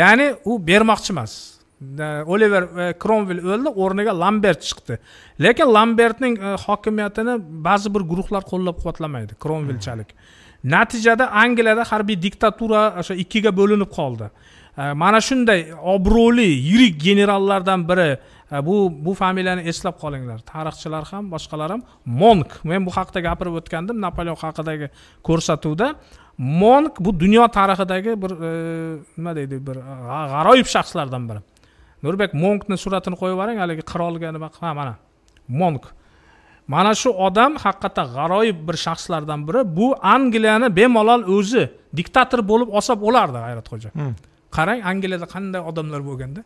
ya'ni u bermoqchi emas oliver kromvel o'ldi o'rniga lambert chiqdi lekin lambertning hokimiyatini ba'zi bir guruhlar qo'llab quvvatlamaydi kromvelchalik hmm. natijada angliyada harbiy diktatura o'sha ikkiga bo'linib qoldi mana shunday obro'li yirik generallardan biri e, bu bu familiyani eslab qolinglar tarixchilar ham boshqalar ham monk men bu haqida gapirib o'tgandim napoleon haqidagi ko'rsatuvda monk bu dunyo tarixidagi bir e, nima deydi bir e, g'aroyib shaxslardan biri nurbek monkni suratini qo'yib yuboring haligi qirolga nima ha mana monk mana shu odam haqiqatdan g'aroyib bir shaxslardan biri bu angliyani bemalol o'zi diktator bo'lib olsa bo'lardi g'ayratxo'ja hmm. qarang angliyada qanday odamlar bo'lganda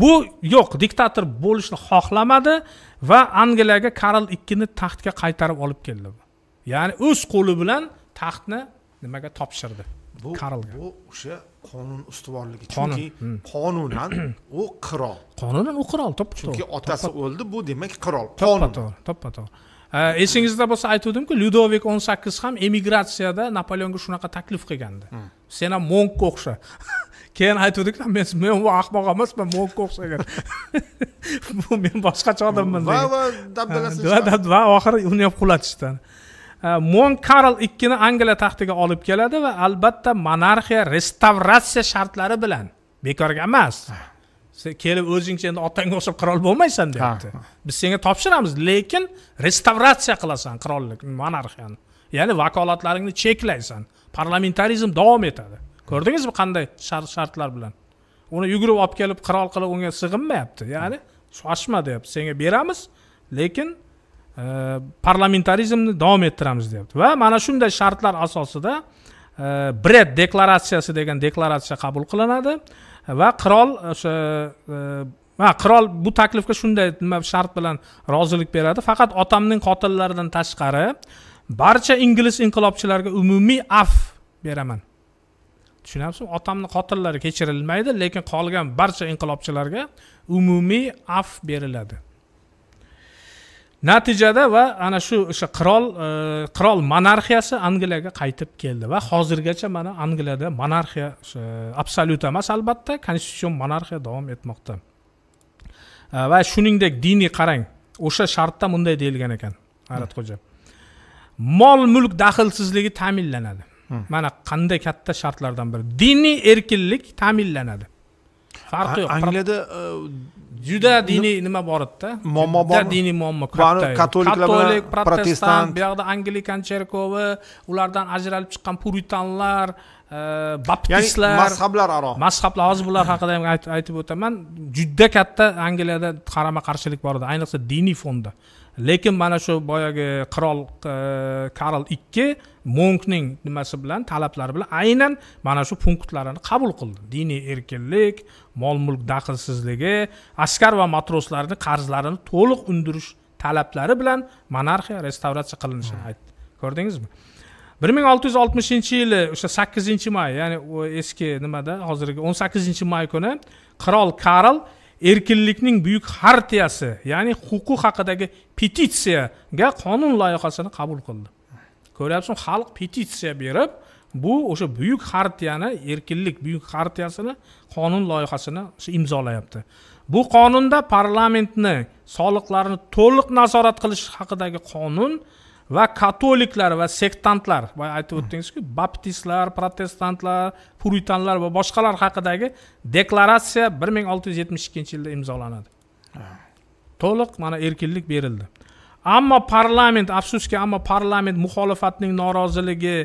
bu yo'q diktator bo'lishni xohlamadi va angliyaga karl ikkini taxtga qaytarib olib keldi ya'ni o'z qo'li bilan taxtni nimaga topshirdi bu karlga bu o'sha qonun ustuvorligi chunki hmm. qonunan u qirol qonunan u qirol to'ppa chunki otasi o'ldi bu demak qirol qonun to'g'ri to'ppa to'g'ri esingizda bo'lsa aytuvdimku lyudovik o'n sakkiz ham emigratsiyada napoleonga shunaqa taklif qilgandi hmm. sen ham monkka o'xsha keyin aytuvdiki men men u ahmoq emasman mo'nga o'xshagan bu men boshqacha odamman va va dabdalasi va oxiri uni ham qulatishdi ah, mon karl ikkini angliya taxtiga olib keladi va albatta monarxiya restavratsiya shartlari bilan bekorga emas sen kelib o'zingcha endi otangga o'xshab qirol bo'lmaysan deyapti biz senga topshiramiz lekin restavratsiya qilasan qirollik monarxiyani ya'ni vakolatlaringni cheklaysan parlamentarizm davom etadi ko'rdingizmi qanday shartlar bilan uni yugurib olib kelib qirol qilib unga sig'inmayapti ya'ni shoshma deyapti senga beramiz lekin e, parlamentarizmni davom ettiramiz deyapti va mana shunday shartlar asosida e, bred deklaratsiyasi degan deklaratsiya qabul qilinadi va qirol o'sha e, ha qirol bu taklifga shunday nima shart bilan rozilik beradi faqat otamning qotillaridan tashqari barcha ingliz inqilobchilariga umumiy af beraman tushunyapsizmi otamni qotillari kechirilmaydi lekin qolgan barcha inqilobchilarga umumiy af beriladi natijada va ana shu o'sha qirol e, qirol monarxiyasi angliyaga qaytib keldi va hozirgacha mana angliyada monarxiya absolyut emas albatta konstitutsion monarxiya davom etmoqda e, va shuningdek diniy qarang o'sha shartda bunday deyilgan ekan hayratxo'ja mol mulk daxlsizligi ta'minlanadi Hmm. mana qanday katta shartlardan biri diniy erkinlik ta'minlanadi farqi yo'q angliyada e, juda diniy nima bor edida muammo bor diniy muammo katta katoliklar protestant buyoqda anglikan cherkovi ulardan ajralib chiqqan puritanlar e, baptistlar ya'ni mazhablararo mazhablar hozir bular haqida ham aytib o'taman juda katta angliyada qarama qarshilik bor edi ayniqsa diniy fonda lekin mana shu boyagi qirol e, karl ikki monkning nimasi bilan talablari bilan aynan mana shu punktlarini qabul qildi diniy erkinlik mol mulk daxlsizligi askar va matroslarni qarzlarini to'liq undirish talablari bilan monarxiya restavratsiya qilinishini hmm. aytdi ko'rdingizmi bir ming olti yuz oltmishinchi yili o'sha sakkizinchi may ya'ni eski nimada hozirgi o'n sakkizinchi may kuni qirol karl erkinlikning buyuk xartiyasi ya'ni huquq haqidagi petitsiyaga qonun loyihasini qabul qildi ko'ryapsizmi xalq petitsiya berib bu o'sha buyuk xartiyani erkinlik buyuk xartiyasini qonun loyihasini imzolayapti bu qonunda parlamentni soliqlarni to'liq nazorat qilish haqidagi qonun va katoliklar va sektantlar boya aytib o'tdingizku baptistlar protestantlar puritanlar va boshqalar haqidagi deklaratsiya bir ming olti yuz yetmish ikkinchi yilda imzolanadi to'liq mana erkinlik berildi ammo parlament afsuski ammo parlament muxolifatning noroziligi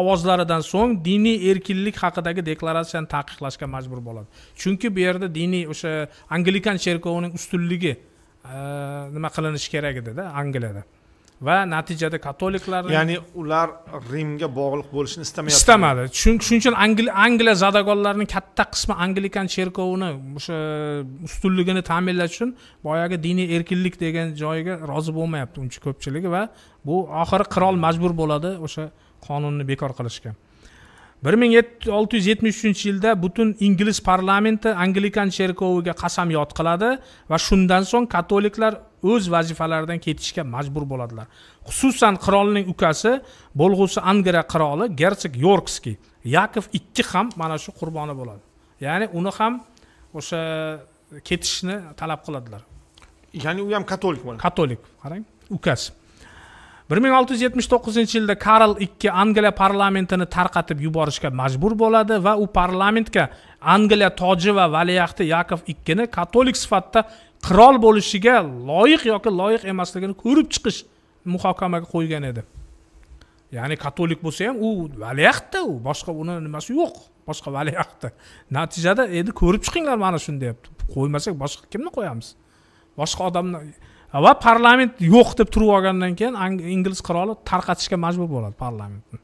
ovozlaridan so'ng diniy erkinlik haqidagi deklaratsiyani taqiqlashga majbur bo'ladi chunki bu yerda diniy o'sha anglikan cherkovining ustunligi nima qilinishi kerak edida angliyada va natijada katoliklarni ya'ni ular rimga bog'liq bo'lishni istamayapti istamadi chunki shuning uchun angliya zodagonlarini katta qismi anglikan cherkovini o'sha ustunligini ta'minlash uchun boyagi diniy erkinlik degan joyiga rozi bo'lmayapti uncha ko'pchiligi va bu oxiri qirol majbur bo'ladi o'sha qonunni bekor qilishga bir ming olti yuz yetmish uchinchi yilda butun ingliz parlamenti anglikan cherkoviga qasamyod qiladi va shundan so'ng katoliklar o'z vazifalaridan ketishga majbur bo'ladilar xususan qirolning ukasi bo'lg'usi angriya qiroli gersog yorkskiy yakov ikki ham mana shu qurboni bo'ladi ya'ni uni ham o'sha ketishni talab qiladilar ya'ni u ham katolik bo'ladi katolik qarang ukasi bir ming olti yuz yetmish to'qqizinchi yilda karl ikki angliya parlamentini tarqatib yuborishga majbur bo'ladi va u parlamentga angliya toji va valiahdi yakov ikkini katolik sifatida qirol bo'lishiga loyiq yoki loyiq emasligini ko'rib chiqish muhokamaga qo'ygan edi ya'ni katolik bo'lsa ham u valiahdda u boshqa uni nimasi yo'q boshqa valiahdda natijada endi ko'rib chiqinglar mana shuni deyapti qo'ymasak boshqa kimni qo'yamiz boshqa odamni va parlament yo'q deb turib olgandan keyin ingliz qiroli tarqatishga majbur bo'ladi parlamentni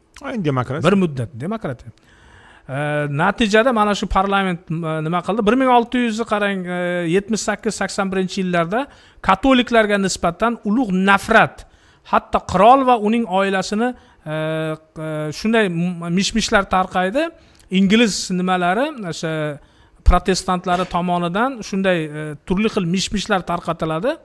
demokratiya bir muddat demokratiya natijada mana shu parlament e, nima qildi bir ming olti yuz qarang e, yetmish sakkiz sakson birinchi yillarda katoliklarga nisbatan ulug' nafrat hatto qirol va uning oilasini e, shunday mish mishlar tarqaydi ingliz nimalari o'sha protestantlari tomonidan shunday turli xil mish mishlar tarqatiladi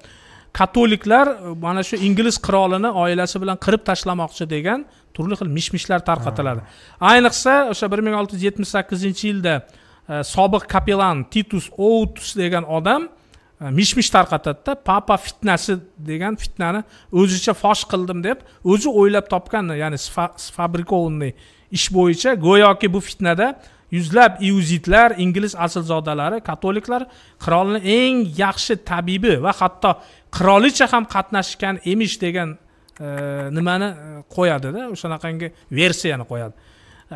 katoliklar e, mana shu ingliz qirolini oilasi bilan qirib tashlamoqchi degan turli xil mish mishlar tarqatiladi ayniqsa o'sha bir ming olti yuz yetmish sakkizinchi yilda e, sobiq kapelan titus outus degan odam e, mish mish tarqatadida papa fitnasi degan fitnani o'zicha fosh qildim deb o'zi o'ylab topgan ya'ni sfabrikованный ish bo'yicha go'yoki bu fitnada yuzlab iuzitlar ingliz aslzodalari katoliklar qirolni eng yaxshi tabibi va hatto qirolicha ham qatnashgan emish degan e, nimani e, qo'yadida o'shanaqangi versiyani qo'yadi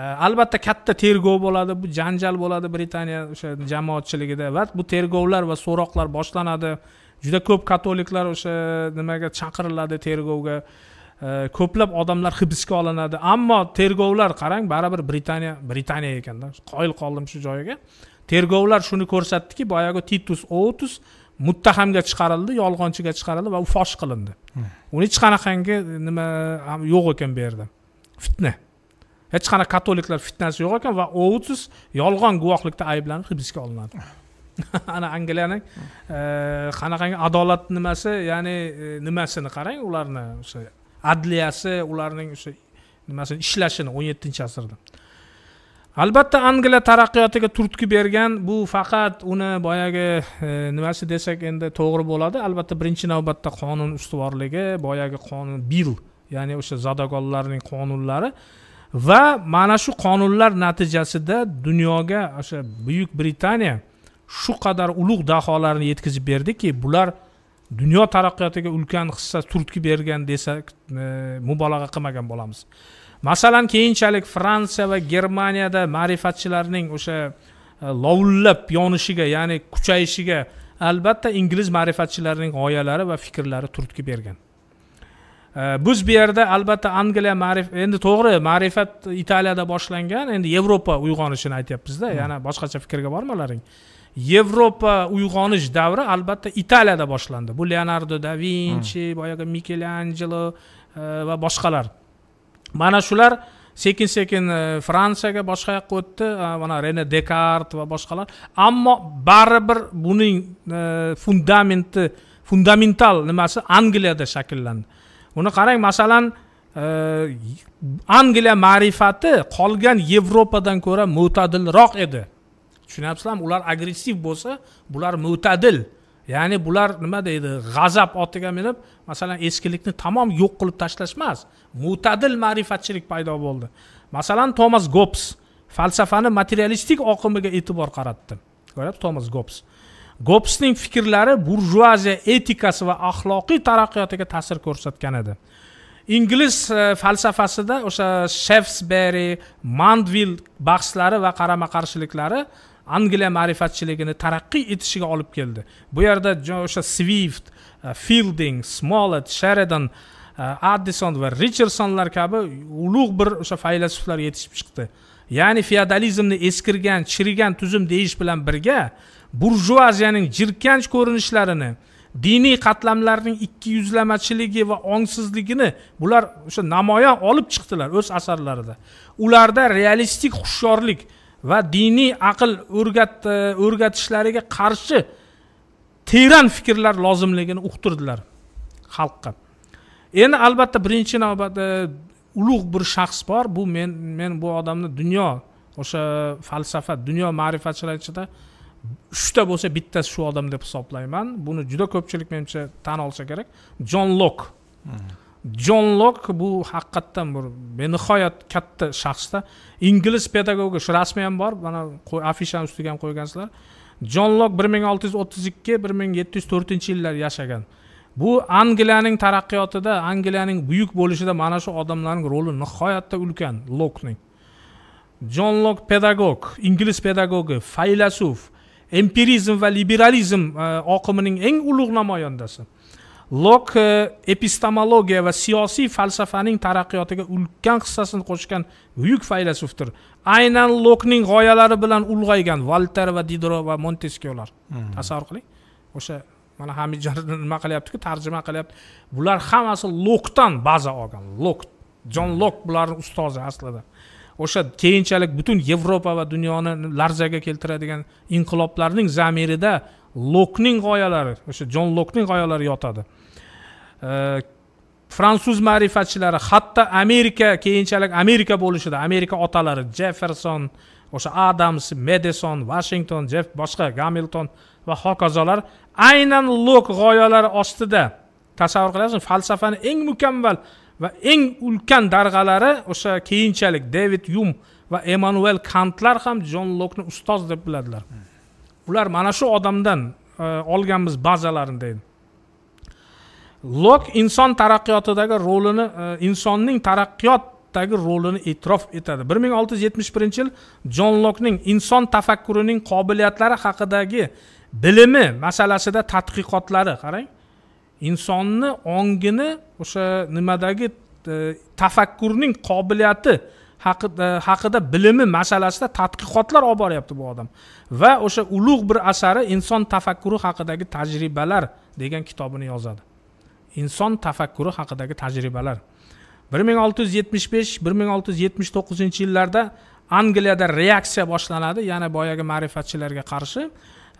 e, albatta katta tergov bo'ladi bu janjal bo'ladi britaniya o'sha jamoatchiligida va bu tergovlar va so'roqlar boshlanadi juda ko'p katoliklar o'sha nimaga chaqiriladi tergovga ko'plab odamlar hibsga olinadi ammo tergovlar qarang baribir britaniya britaniya ekanda qoyil qoldim shu joyiga tergovlar shuni ko'rsatdiki boyagi titus outus muttahamga chiqarildi yolg'onchiga chiqarildi va u fosh qilindi hmm. uni hech qanaqangi nima yo'q ekan bu yerda fitna hech qanaqa katoliklar fitnasi yo'q ekan va outsis yolg'on guvohlikda ayblanib hibsga olinadi ana angliyani hmm. eh, qanaqangi adolat nimasi ya'ni e, nimasini qarang ularni o'sha adliyasi ularning o'sha nimasini ishlashini o'n yettinchi asrda albatta angliya taraqqiyotiga turtki bergan bu faqat uni boyagi e, nimasi desak endi to'g'ri bo'ladi albatta birinchi navbatda qonun ustuvorligi boyagi qonun bill ya'ni o'sha zadogollarning qonunlari va mana shu qonunlar natijasida dunyoga o'sha buyuk britaniya shu qadar ulug' daholarni yetkazib berdiki bular dunyo taraqqiyotiga ulkan hissa turtki bergan desak e, mubolag'a qilmagan bo'lamiz masalan keyinchalik fransiya va germaniyada ma'rifatchilarning o'sha e, lovullab yonishiga ya'ni kuchayishiga albatta ingliz ma'rifatchilarining g'oyalari va fikrlari turtki bergan e, biz bu yerda albatta angliya ma'rif endi to'g'ri ma'rifat italiyada boshlangan endi yevropa uyg'onishini aytyapmizda hmm. yana boshqacha fikrga bormalaring yevropa uyg'onish davri albatta italiyada boshlandi bu leonardo da vinchi hmm. boyagi mikelanjelo e, va boshqalar mana shular sekin sekin fransiyaga boshqa yoqqa o'tdi mana rene dekart va boshqalar ammo baribir buning e, fundamenti fundamental nimasi angliyada shakllandi uni qarang masalan e, angliya ma'rifati qolgan yevropadan ko'ra mo'tadilroq edi tushunyapsizlarmi ular agressiv bo'lsa bular mo'tadil ya'ni bular nima deydi g'azab otiga minib masalan eskilikni tamom yo'q qilib tashlash emas mutadil ma'rifatchilik paydo bo'ldi masalan tomas gobs falsafani materialistik oqimiga e'tibor qaratdi ko'ryapsiz tomas gobs gobsning fikrlari burjuaziya etikasi va axloqiy taraqqiyotiga ta'sir ko'rsatgan edi ingliz e, falsafasida o'sha shefsberi mandvil bahslari va qarama qarshiliklari angliya ma'rifatchiligini taraqqiy etishiga olib keldi bu yerda o'sha swift e, fielding smolet sheridan e, addison va richardsonlar kabi ulug' bir o'sha faylasuflar yetishib chiqdi ya'ni feodalizmni eskirgan chirigan tuzum deyish bilan birga burjuaziyaning jirkanch ko'rinishlarini diniy qatlamlarning ikki yuzlamachiligi va ongsizligini bular o'sha namoyon olib chiqdilar o'z asarlarida ularda realistik hushyorlik va diniy aql o'rgatishlariga o'rgatishlariga qarshi teran fikrlar lozimligini uqtirdilar xalqqa endi albatta birinchi navbatda ulug' bir shaxs bor bu men men bu odamni dunyo o'sha falsafa dunyo ma'rifatchilar ichida uchta bo'lsa bittasi shu odam deb hisoblayman buni juda ko'pchilik menimcha tan olsa kerak jon lok hmm. jon lok bu haqiqatdan bir benihoyat katta shaxsda ingliz pedagogi shu rasmi ham bor mana afishani ustiga ham qo'ygansizlar jon lok bir ming olti yuz o'ttiz ikki bir ming yetti yuz to'rtinchi yillar yashagan bu angliyaning taraqqiyotida angliyaning buyuk bo'lishida mana shu odamlarning roli nihoyatda ulkan lokning jon lok pedagog ingliz pedagogi faylasuf empirizm va liberalizm e, oqimining eng ulug' namoyandasi lok e, epistemologiya va siyosiy falsafaning taraqqiyotiga ulkan hissasini qo'shgan buyuk faylasufdir aynan lokning g'oyalari bilan ulg'aygan valter va didro va monteskiolar hmm. tasavvur qiling o'sha mana hamidjon nima qilyaptiku tarjima qilyapti bular hammasi lokdan baza olgan lok jon lok bularni ustozi aslida o'sha keyinchalik butun yevropa va dunyoni larzaga keltiradigan inqiloblarning zamirida lokning g'oyalari o'sha jon lokning g'oyalari yotadi fransuz ma'rifatchilari hatto amerika keyinchalik amerika bo'lishida amerika otalari jefferson o'sha adams medison vashington jeff boshqa gamilton va hokazolar aynan lok g'oyalari ostida tasavvur qilasizmi falsafani eng mukammal va eng ulkan darg'alari o'sha keyinchalik david yum va emanuel kantlar ham jon lokni ustoz deb biladilar ular mana shu odamdan e, olganmiz bazalarini deydi lok inson taraqqiyotidagi rolini e, insonning taraqqiyotdagi rolini e'tirof etadi bir ming olti yuz yetmish birinchi yil jon lokning inson tafakkurining qobiliyatlari haqidagi bilimi masalasida tadqiqotlari qarang insonni ongini o'sha nimadagi e, tafakkurning qobiliyati haqida e, haqida bilimi masalasida tadqiqotlar olib boryapti bu odam va o'sha ulug' bir asari inson tafakkuri haqidagi tajribalar degan kitobini yozadi inson tafakkuri haqidagi tajribalar bir ming olti yuz yetmish besh bir ming olti yuz yetmish to'qqizinchi yillarda angliyada reaksiya boshlanadi yana boyagi ma'rifatchilarga qarshi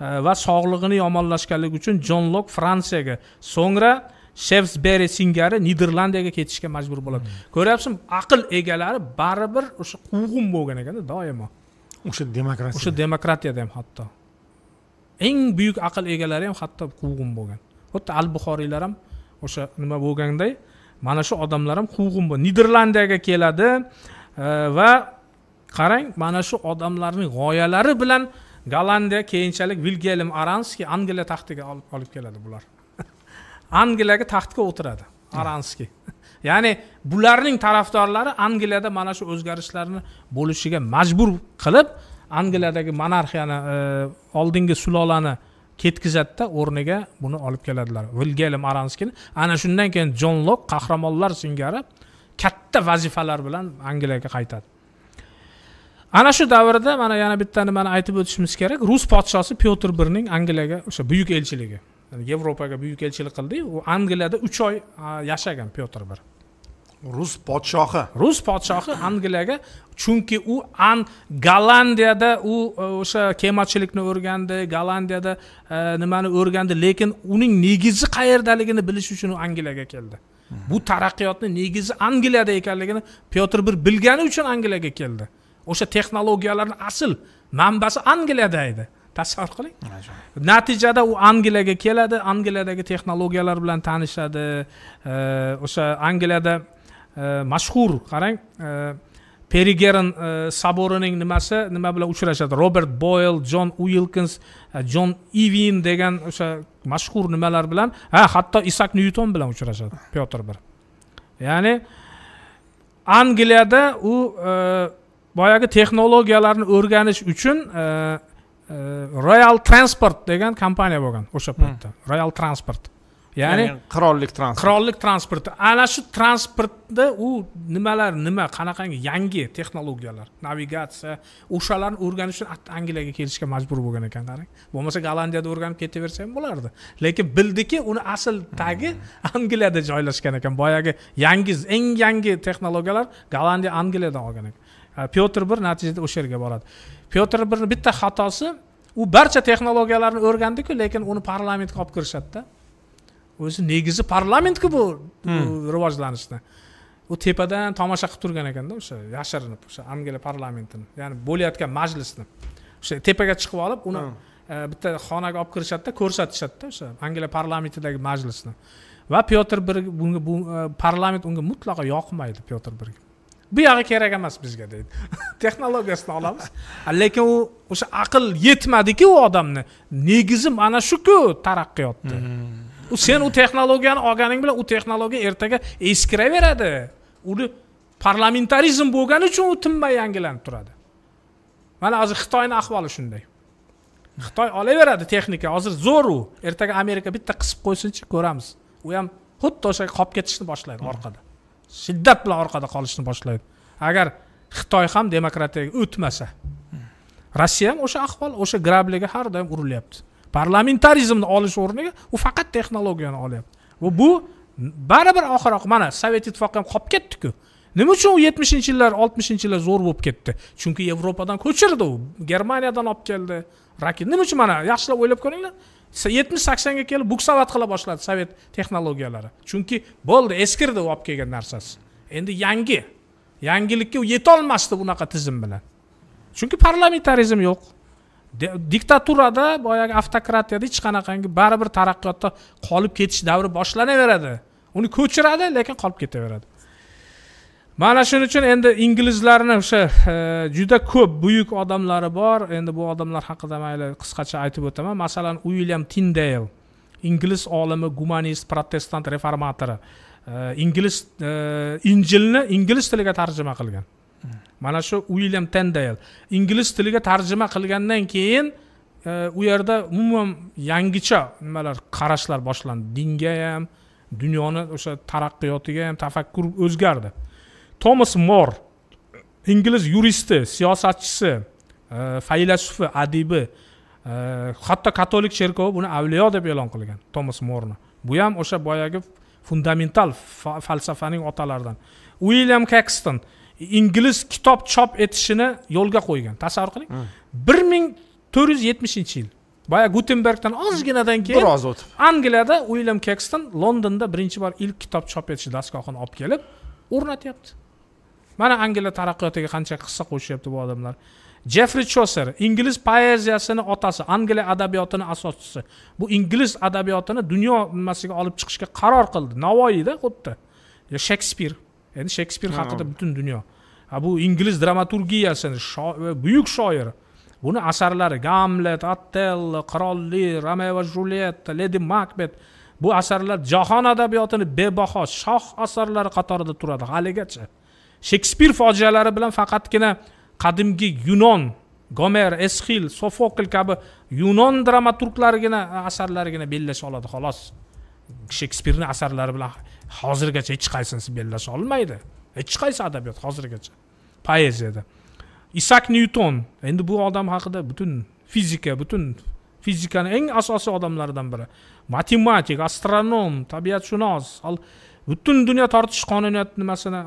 e, va sog'lig'ini yomonlashganligi uchun jon lok fransiyaga so'ngra shevsberi singari niderlandiyaga ketishga majbur bo'ladi hmm. ko'ryapsizmi aql egalari baribir o'sha quvg'in bo'lgan ekanda doimo o'sha demokratiya o'sha demokratiyada ham hatto eng buyuk aql egalari ham hatto quvg'in bo'lgan xuddi al buxoriylar ham o'sha nima bo'lganday mana shu odamlar ham quvg'in bu niderlandiyaga keladi e, va qarang mana shu odamlarning g'oyalari bilan gollandiya keyinchalik vilgelm aranskiy angliya taxtiga olib keladi bular angliyaga taxtga o'tiradi aranskiy ya'ni bularning tarafdorlari angliyada mana shu o'zgarishlarni bo'lishiga majbur qilib angliyadagi monarxiyani e, oldingi sulolani ketkazadida o'rniga buni olib keladilar vilgelm aranskini ana shundan keyin jon lok qahramonlar singari katta vazifalar bilan angliyaga qaytadi ana shu davrda mana yana bitta nimani aytib o'tishimiz kerak rus podshosi pyotr birning angliyaga o'sha buyuk elchiligi yevropaga buyuk elchilik qildiyu u angliyada uch oy yashagan pyotr bir rus podshohi rus podshohi angliyaga chunki u an gollandiyada u e, o'sha kemachilikni o'rgandi gollandiyada e, nimani o'rgandi lekin uning negizi qayerdaligini bilish uchun u angliyaga keldi bu taraqqiyotni negizi angliyada ekanligini pyotr bir bilgani uchun angliyaga keldi o'sha texnologiyalarni asl manbasi angliyada edi tasavvur qiling natijada u angliyaga keladi angliyadagi texnologiyalar bilan tanishadi e, o'sha angliyada e, E, mashhur qarang e, perigeron e, soborining nimasi nima bilan uchrashadi robert boyl jon uilkins jon ivin degan o'sha mashhur nimalar bilan ha hatto isak nyuton bilan uchrashadi pyotr bir ya'ni angliyada u boyagi texnologiyalarni o'rganish uchun royal transport degan kompaniya bo'lgan o'sha paytda hmm. royal transport ya'ni qirollik transport qirollik transporti ana shu transportda u nimalar nima qanaqangi yangi texnologiyalar navigatsiya o'shalarni o'rganish uchun angliyaga kelishga majbur bo'lgan ekan qarang bo'lmasa gollandiyada o'rganib ketaversa ham bo'lardi lekin bildiki uni asl tagi angliyada joylashgan ekan boyagi yangi eng yangi texnologiyalar gollandiya angliyadan olgan ekan pyotr bir natijada o'sha yerga boradi pyotr birni bitta xatosi u barcha texnologiyalarni o'rgandiku lekin uni parlamentga olib kirishadida o'zi negizi parlamentku bu hmm. rivojlanishni u tepadan tomosha qilib turgan ekanda o'sha yashirinib o'sha angliya parlamentini ya'ni bo'layotgan majlisni o'sha tepaga chiqib olib uni hmm. e, bitta xonaga olib kirishadida ko'rsatishadida o'sha angliya parlamentidagi majlisni va pyotr bir bunga bu e, parlament unga mutlaqo yoqmaydi pyotr birga bu yog'i kerak emas bizga deydi texnologiyasini olamiz lekin u o'sha aql yetmadiki u odamni negizi mana shuku taraqqiyotni hmm. u sen u texnologiyani olganing bilan u texnologiya ertaga eskiraveradi uni parlamentarizm bo'lgani uchun u tinmay yangilanib turadi mana hozir xitoyni ahvoli shunday xitoy olaveradi texnika hozir zo'r u ertaga amerika bitta qisib qo'ysinchi ko'ramiz u ham xuddi o'sha qolib ketishni boshlaydi orqada shiddat bilan orqada qolishni boshlaydi agar xitoy ham demokratiyaga o'tmasa rossiya ham o'sha ahvol o'sha grabliga har doim urilyapti parlamentarizmni olish o'rniga u faqat texnologiyani olyapti va bu baribir oxir oqibat mana sovet ittifoqi ham qolib ketdiku nima uchun u yetmishinchi yillar oltmishinchi yillar zo'r bo'lib ketdi chunki yevropadan ko'chirdi u germaniyadan olib keldi raket nima uchun mana yaxshilab o'ylab ko'ringlar yetmish saksonga kelib buksavat qila boshladi sovet texnologiyalari chunki bo'ldi eskirdi u olib kelgan narsasi endi yangi yangilikka u yetolmasdi bunaqa tizim bilan chunki parlamentarizm yo'q diktaturada boyagi avtokratiyada hech qanaqangi baribir taraqqiyotda qolib ketish davri boshlanaveradi uni ko'chiradi lekin qolib ketaveradi mana shuning uchun endi inglizlarni o'sha e, juda ko'p buyuk odamlari bor endi bu odamlar haqida mayli qisqacha aytib o'taman masalan uilyam tindeyl ingliz olimi gumanist protestant reformatori e, ingliz e, injilni ingliz tiliga tarjima qilgan mana shu uilyam tendeyl ingliz tiliga tarjima qilgandan keyin e, u yerda umuman yangicha nimalar qarashlar boshlandi dinga ham dunyoni o'sha taraqqiyotiga ham tafakkur o'zgardi tomas mor ingliz yuristi siyosatchisi e, faylasufi adibi e, hatto katolik cherkovi buni avliyo deb e'lon qilgan tomas morni bu ham o'sha boyagi fundamental falsafaning otalaridan uilyam kekston ingliz kitob chop etishini yo'lga qo'ygan tasavvur qiling hmm. bir ming to'rt yuz yetmishinchi yil boya gutenbergdan ozginadan keyin biroz o'tib angliyada uilyam kekston londonda birinchi bor ilk kitob chop etish dastgohini olib kelib o'rnatyapti mana angliya taraqqiyotiga qancha hissa qo'shyapti bu odamlar jeffri choser ingliz poeziyasini otasi angliya adabiyotini asoschisi bu ingliz adabiyotini dunyo nimasiga olib chiqishga qaror qildi navoiyda xuddi shekspir endi shekspir haqida butun dunyo bu ingliz dramaturgiyasini buyuk shoir buni asarlari gamlet attello qirolli romeo va julietta ledi makbet bu asarlar jahon adabiyotini bebaho shoh asarlari qatorida turadi haligacha shekspir fojialari bilan faqatgina qadimgi yunon gomer esxil sofokl kabi yunon dramaturglarigina asarlarigina bellasha oladi xolos shekspirni asarlari bilan hozirgacha hech qaysinisi bellasha olmaydi hech qaysi adabiyot hozirgacha poeziyada isak nyuton endi bu odam haqida butun fizika butun fizikani eng asosiy odamlaridan biri matematik astronom tabiatshunos butun dunyo tortish qonuniyati nimasini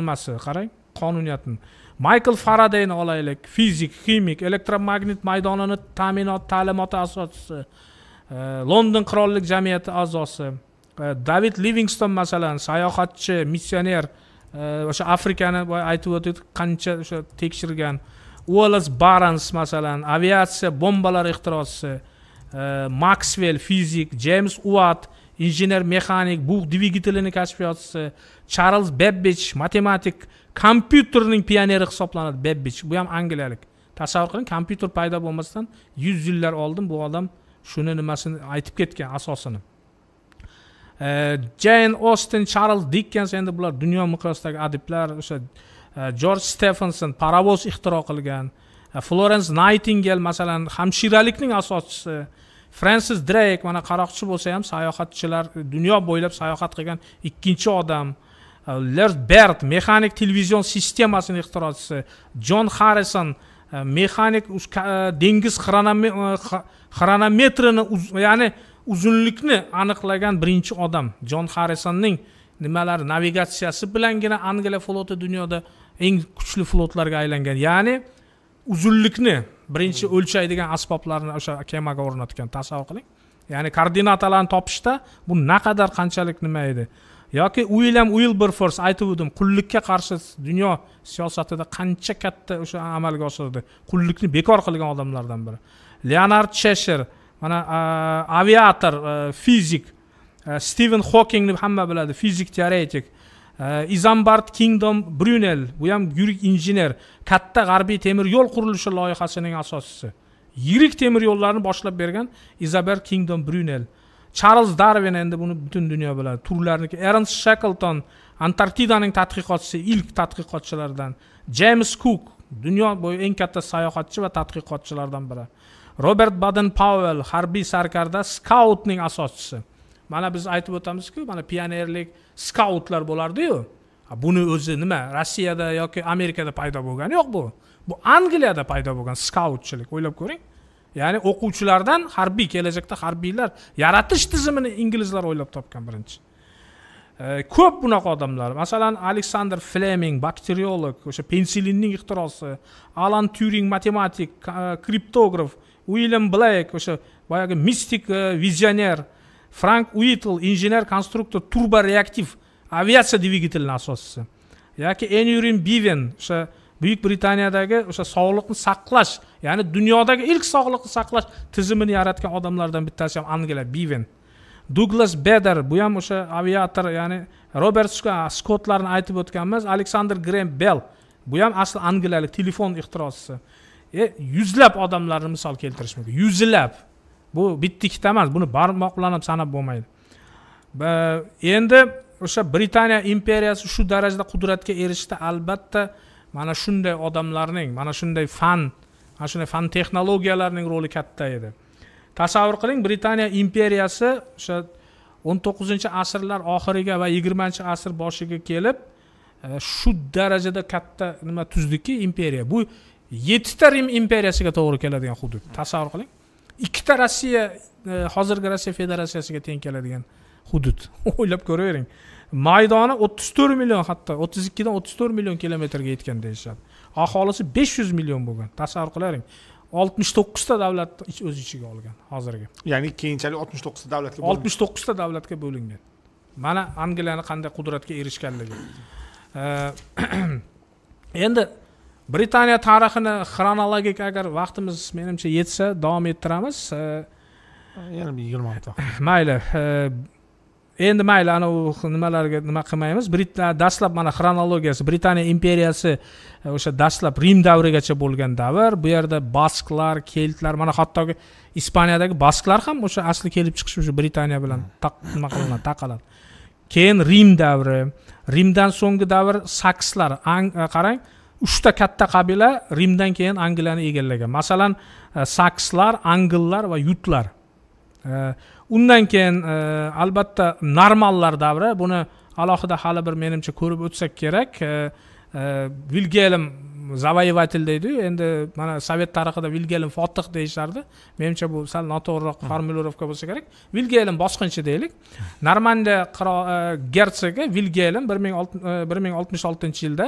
nimasi qarang qonuniyatni maykl faradeyni olaylik fizik ximik elektromagnit maydonini ta'minot ta'limoti asoschisi e, london qirollik jamiyati a'zosi david livingston masalan sayohatchi missioner o'sha afrikani boya aytib o'tdik qancha o'sha tekshirgan uolles barans masalan aviatsiya bombalar ixtirochisi maksvel fizik jeyms uat injener mexanik bug dvigatelini kashfiyotchisi charlz bebbich matematik kompyuterning pioneri hisoblanadi bebbich bu ham angliyalik tasavvur qiling kompyuter paydo bo'lmasdan yuz yillar oldin bu odam shuni nimasini aytib ketgan asosini Э, jayn ostin charls dikkens endi bular dunyo miqyosidagi adiblar o'sha jorj e, stefenson parovoz ixtiro qilgan e, florens naytingel masalan hamshiralikning asoschisi frensis dreyk mana qaroqchi bo'lsa ham sayohatchilar e, dunyo bo'ylab sayohat qilgan ikkinchi odam ler bert mexanik televizion sistemasini ixtirochisi jon harrison mexanik dengiz xronometrini ya'ni uzunlikni aniqlagan birinchi odam jon harrisonning nimalari navigatsiyasi bilangina angliya floti dunyoda eng kuchli flotlarga aylangan ya'ni uzunlikni birinchi hmm. o'lchaydigan asboblarni o'sha kemaga o'rnatgan tasavvur qiling ya'ni koordinatalarni topishda bu naqadar qanchalik nima edi yoki uilyam uilberfors aytib o'tdim qullikka qarshi dunyo siyosatida qancha katta o'sha amalga oshirdi qullikni bekor qilgan odamlardan biri leonard chesher mana aviator fizik stiven hokingni hamma biladi fizik teoretik izambard kingdom brunel bu ham yirik injener katta g'arbiy temir yo'l qurilishi loyihasining asoschisi yirik temir yo'llarni boshlab bergan izaber kingdom brunel charlz darvin endi buni butun dunyo biladi turlarniki ernst shaklton antarktidaning tadqiqotchisi ilk tadqiqotchilardan jeyms kuk dunyo bo'yi eng katta sayohatchi va tadqiqotchilardan biri robert baden powell harbiy sarkarda skautning asoschisi mana biz aytib o'tamizku mana pionerlik skautlar bo'lardiyu buni o'zi nima rossiyada yoki amerikada paydo bo'lgani yo'q bu bu angliyada paydo bo'lgan skautchilik o'ylab ko'ring ya'ni o'quvchilardan harbiy kelajakda harbiylar yaratish tizimini inglizlar o'ylab topgan birinchi e, ko'p bunaqa odamlar masalan aleksandr fleming bakteriolog o'sha pensilinning ixtirosi alan tyuring matematik kriptograf uilyam блейк o'sha boyagi mistik vizioner frank uitl injener konstruktor turbo reaktiv aviatsiya dvigatelini asoschisi yoki enyurin biven o'sha buyuk britaniyadagi o'sha sog'liqni saqlash ya'ni dunyodagi ilk sog'liqni saqlash tizimini yaratgan odamlardan bittasi ham angela biven duglas beder bu ham o'sha aviator ya'ni robert skotlarni aytib o'tganmiz aleksander grem bell bu ham asli angliyalik telefon ixtirochisi E, yuzlab odamlarni misol keltirish mumkin yuzlab bu bitta ikkita emas buni barmoq bilan ham sanab bo'lmaydi endi o'sha britaniya imperiyasi shu darajada qudratga erishdi albatta mana shunday odamlarning mana shunday fan mana shunday fan texnologiyalarning roli katta edi tasavvur qiling britaniya imperiyasi o'sha o'n to'qqizinchi asrlar oxiriga va yigirmanchi asr boshiga kelib e, shu darajada katta nima tuzdiki imperiya bu yettita rim imperiyasiga to'g'ri keladigan hudud tasavvur qiling ikkita rossiya e, hozirgi rossiya federatsiyasiga teng keladigan hudud o'ylab ko'ravering maydoni o'ttiz to'rt million hatto o'ttiz ikkidan o'ttiz to'rt million kilometrga yetgan deyishadi aholisi besh yuz million bo'lgan tasavvur qilavering oltmish to'qqizta davlat o'z ichiga olgan hozirgi ya'ni keyinchalik oltmish to'qqizta davlatga oltmish to'qqizta davlatga bo'lingan mana angliyani qanday qudratga erishganligi e, endi britaniya tarixini xronologik agar vaqtimiz menimcha yetsa davom ettiramiz e, yana bir yigirma minut mayli e, endi mayli anavi nimalarga nima qilmaymiz dastlab mana xronologiyasi britaniya imperiyasi e, o'sha dastlab rim davrigacha bo'lgan davr bu yerda basklar keltlar mana hattoki ispaniyadagi basklar ham o'sha asli kelib chiqishi o'sha britaniya bilan hmm. nima qilinadi taqaladi keyin rim davri rimdan so'nggi davr sakslar qarang uchta katta qabila rimdan keyin angliyani egallagan masalan e, sakslar angllar va yutlar e, undan keyin e, albatta normallar davri buni alohida hali bir menimcha ko'rib o'tsak kerak vilgelm zavoyevatel deydiyu endi mana sovet tarixida vilgelm fotih deyishardi menimcha bu sal noto'g'riroq hmm. formulirovka bo'lsa kerak vilgelm bosqinchi deylik normandiya gersogi vilgelm bir ming oltmish oltinchi yilda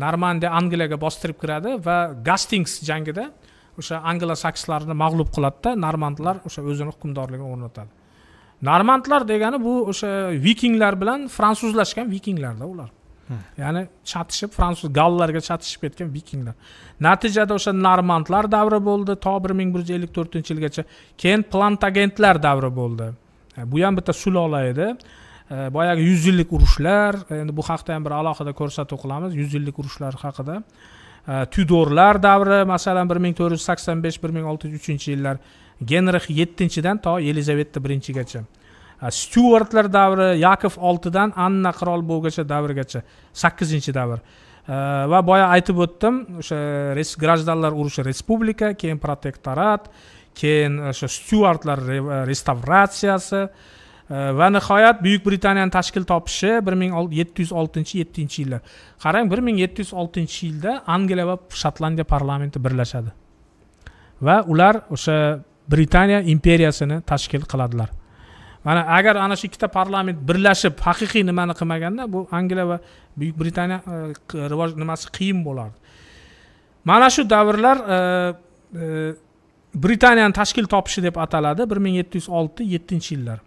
normandiya angliyaga bostirib kiradi va gastings jangida o'sha anglo sakslarni mag'lub qiladida normandlar o'sha o'zini hukmdorligini o'rnatadi normandlar degani bu o'sha vikinglar bilan fransuzlashgan vikinglarda ular hmm. ya'ni chatishib fransuz gallarga chatishib ketgan vikinglar natijada o'sha normandlar davri bo'ldi to bir ming bir yuz ellik to'rtinchi yilgacha keyin plantagentlar davri bo'ldi bu ham bitta sulola edi boyagi э, yuz yillik urushlar э, endi bu haqida ham bir alohida ko'rsatuv qilamiz yuz yillik urushlar haqida э, tudorlar davri masalan bir ming to'rt yuz sakson besh bir ming olti yuz uchinchi yillar genrix yettinchidan to yelizaveta birinchigacha styuartlar davri yakov oltidan anna qirol bo'lgacha davrgacha sakkizinchi davr va boya aytib o'tdim o'sha grajdanlar urushi respublika keyin protektorat keyin o'sha styuartlar restavratsiyasi Э, va nihoyat buyuk britaniyani tashkil topishi bir ming yetti yuz oltinchi yettinchi yillar qarang bir ming yetti yuz oltinchi yilda angliya va shotlandiya parlamenti birlashadi va ular o'sha britaniya imperiyasini tashkil qiladilar mana agar ana shu ikkita parlament birlashib haqiqiy nimani qilmaganda bu angliya va buyuk britaniya e, rivoj nimasi qiyin bo'lardi mana shu davrlar e, e, britaniyani tashkil topishi deb ataladi bir ming yetti yuz olti yettinchi yillar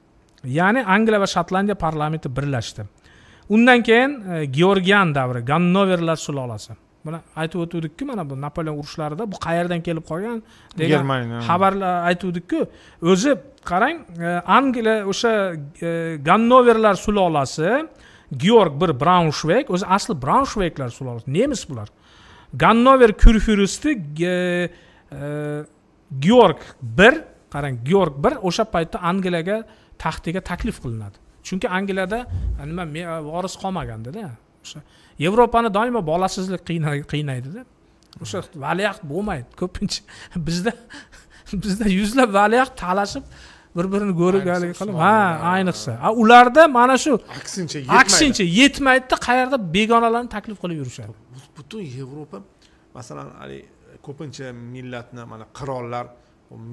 ya'ni angliya va shotlandiya parlamenti birlashdi undan keyin e, georgian davri gannoverlar sulolasi buni aytib o'tuvdikku mana bu napoleon urushlarida bu qayerdan kelib qolgan degan germaniya xabarlar aytuvdikku o'zi qarang e, angliya o'sha e, gannoverlar sulolasi georg bir braunshveyk o'zi asli braunshveyklar sulolasi nemis bular gannover e, e, georg bir qarang georg bir o'sha paytda angliyaga taxtiga taklif qilinadi chunki angliyada nima voris qolmagandada o'sha yevropani doimo bolasizlik qiynaydida o'sha valiahd bo'lmaydi ko'pincha bizda bizda yuzlab valiahd talashib bir birini ko'rib haligi qilib ha ayniqsa a ularda mana shu aksincha aksincha yetmaydida qayerda begonalarni taklif qilib yurishadi butun yevropa masalan haligi ko'pincha millatni mana qirollar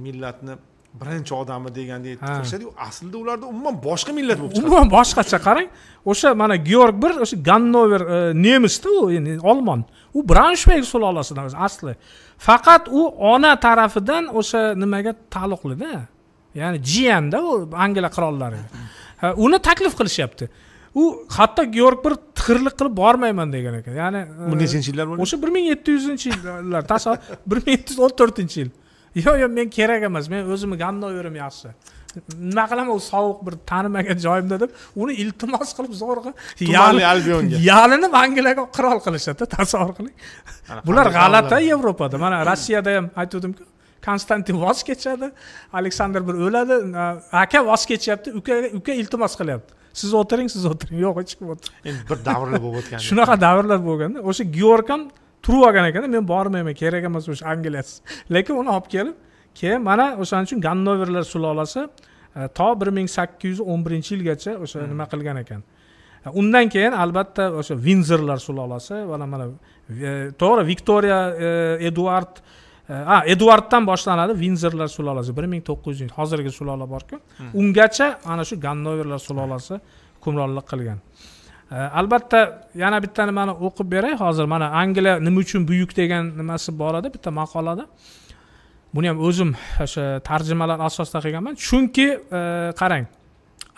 millatni birinchi odami deganda aytib ko'rsatadiku aslida ularda umuman boshqa millat bo'lib chiqadi umuman boshqacha qarang o'sha mana georg bir o'sha gannover e, nemisda u endi olmon u branshveyg sulolasidan asli faqat u ona tarafidan o'sha nimaga taalluqlida ya'ni jiyanda u angliya qirollari uni taklif qilishyapti u hatto georg bir tixirlik qilib bormayman degan ekan ya'ni bu e, nechinchi yillar o'sha bir ming yetti yuzinchi yillar tasavvur bir ming yetti yuz o'n to'rtinchi yil yo'q yo'q men kerak emas men o'zimni g'amnoyverim yaxshi nima qilaman u sovuq bir tanimagan joyimda deb uni iltimos qilib zo'rg'a albionga yalinib angliyaga qirol qilishadida tasavvur qiling bular g'alati yevropada mana rossiyada ham aytuvdimku konstantin voz kechadi aleksandr bir o'ladi aka voz kechyapti uka uka iltimos qilyapti siz o'tiring siz o'tiring yo'q hech kim o'tirmaydi endi bir davrlar bo'lib o'tgan shunaqa davrlar bo'lganda o'sha georg ham turib olgan ekanda men bormayman kerak emas o'sha angliyasi lekin uni olib kelib keyin mana o'shaning uchun gannoverlar sulolasi e, to bir ming sakkiz yuz o'n birinchi yilgacha o'sha hmm. nima qilgan ekan e, undan keyin albatta o'sha vinzerlar sulolasi mana mana e, to'g'ri viktoriya eduard a eduarddan boshlanadi vinzerlar sulolasi bir ming to'qqiz yuz hozirgi sulola borku hmm. ungacha mana shu gannoverlar sulolasi hmm. hukmronlik qilgan albatta yana bitta nimani o'qib beray hozir mana angliya nima uchun buyuk degan nimasi bor edi bitta maqolada buni ham o'zim o'sha tarjimalar asosida qilganman chunki e, qarang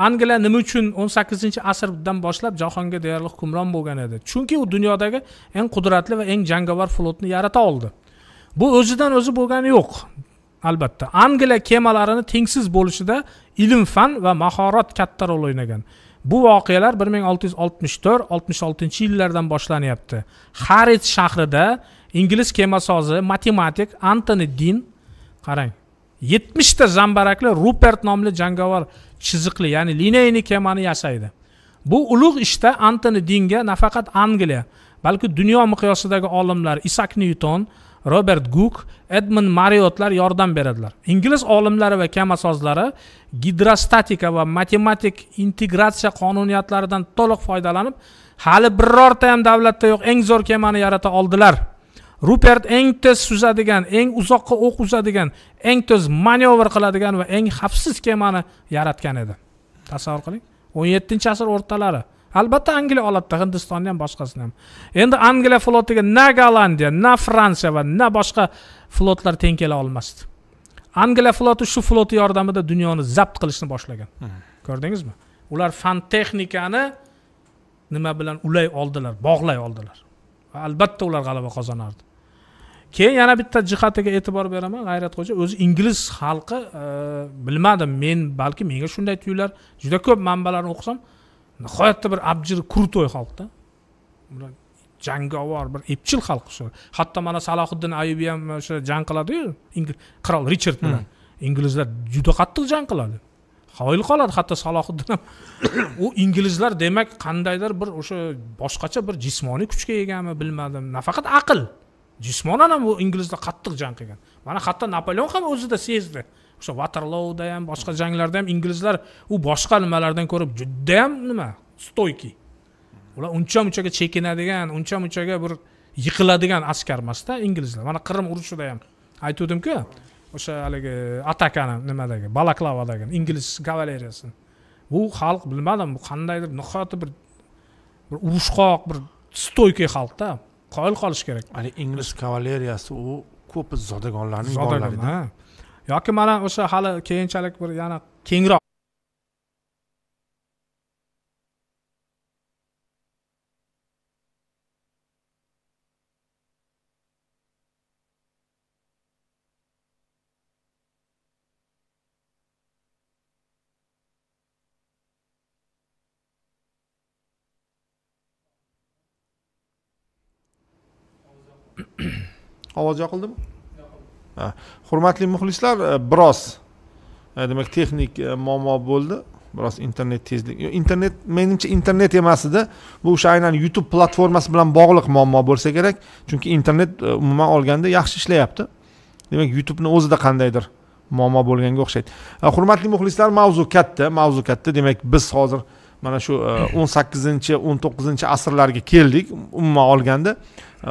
angliya nima uchun o'n sakkizinchi asrdan boshlab jahonga deyarli hukmron bo'lgan edi chunki u dunyodagi eng qudratli va eng jangovar flotni yarata oldi bu o'zidan o'zi bo'lgani yo'q albatta angliya kemalarini tengsiz bo'lishida ilm fan va mahorat katta rol o'ynagan bu voqealar bir ming olti yuz oltmish to'rt oltmish oltinchi yillardan boshlanyapti xarit shahrida ingliz kemasozi matematik antoni din qarang yetmishta zambarakli rupert nomli jangovar chiziqli ya'ni lineyniy kemani yasaydi bu ulug' ishda antoni dinga nafaqat angliya balki dunyo miqyosidagi olimlar isak nyuton robert guk edmund mariotlar yordam beradilar ingliz olimlari va kamasozlari gidrostatika va matematik integratsiya qonuniyatlaridan to'liq foydalanib hali birorta ham davlatda yo'q eng zo'r kemani yarata oldilar rupert eng tez suzadigan eng uzoqqa o'q uzadigan eng tez manevr qiladigan va eng xavfsiz kemani yaratgan edi tasavvur qiling o'n yettinchi asr o'rtalari albatta angliya oladida hindistonni ham boshqasini ham endi angliya flotiga na gollandiya na fransiya va na boshqa flotlar teng kela olmasdi angliya floti shu floti yordamida dunyoni zabt qilishni boshlagan hmm. ko'rdingizmi ular fan texnikani nima bilan ulay oldilar bog'lay oldilar va albatta ular g'alaba qozonardi keyin yana bitta jihatiga e'tibor beraman g'ayrat xo'ja o'zi ingliz xalqi e, bilmadim men balki menga shunday tuyular juda ko'p manbalarni o'qisam nihoyatda bir abjir крутой xalqda bular jangovar bir epchil xalq shu hatto mana salohiddin ayubi ham o'sha jang qiladiyu qirol richard bilan hmm. inglizlar juda qattiq jang qiladi qoyil qoladi hatto salohiddin ham u inglizlar demak qandaydir bir o'sha boshqacha bir jismoniy kuchga egami bilmadim nafaqat aql jismonan ham u inglizlar qattiq jang qilgan mana hatto napoleon ham o'zida sezdi o'sha waterlooda ham boshqa janglarda ham inglizlar u boshqa nimalardan ko'ra judayam nima stoykiy ular uncha munchaga chekinadigan uncha munchaga bir yiqiladigan askar emasda inglizlar mana qirim urushida ham aytuvdimku o'sha haligi atakani nimadagi balaklavadagi ingliz kavaleriyasini bu xalq bilmadim bu qandaydir nihoyatda bir bir urushqoq bir stoykiy xalqda qoyil qolish kerak ingliz kavaleriyasi u ko'p zodagonlarning zodagon yoki mana o'sha hali keyinchalik bir yana kengroq ovoz yoqildimi hurmatli muxlislar e, biroz e, demak texnik e, muammo bo'ldi biroz internet tezlik internet menimcha internet emas edi bu o'sha aynan youtube platformasi bilan bog'liq muammo bo'lsa kerak chunki internet umuman olganda yaxshi ishlayapti demak youtubeni o'zida qandaydir muammo bo'lganga o'xshaydi hurmatli muxlislar mavzu katta mavzu katta demak biz hozir mana shu o'n sakkizinchi o'n to'qqizinchi asrlarga keldik umuman olganda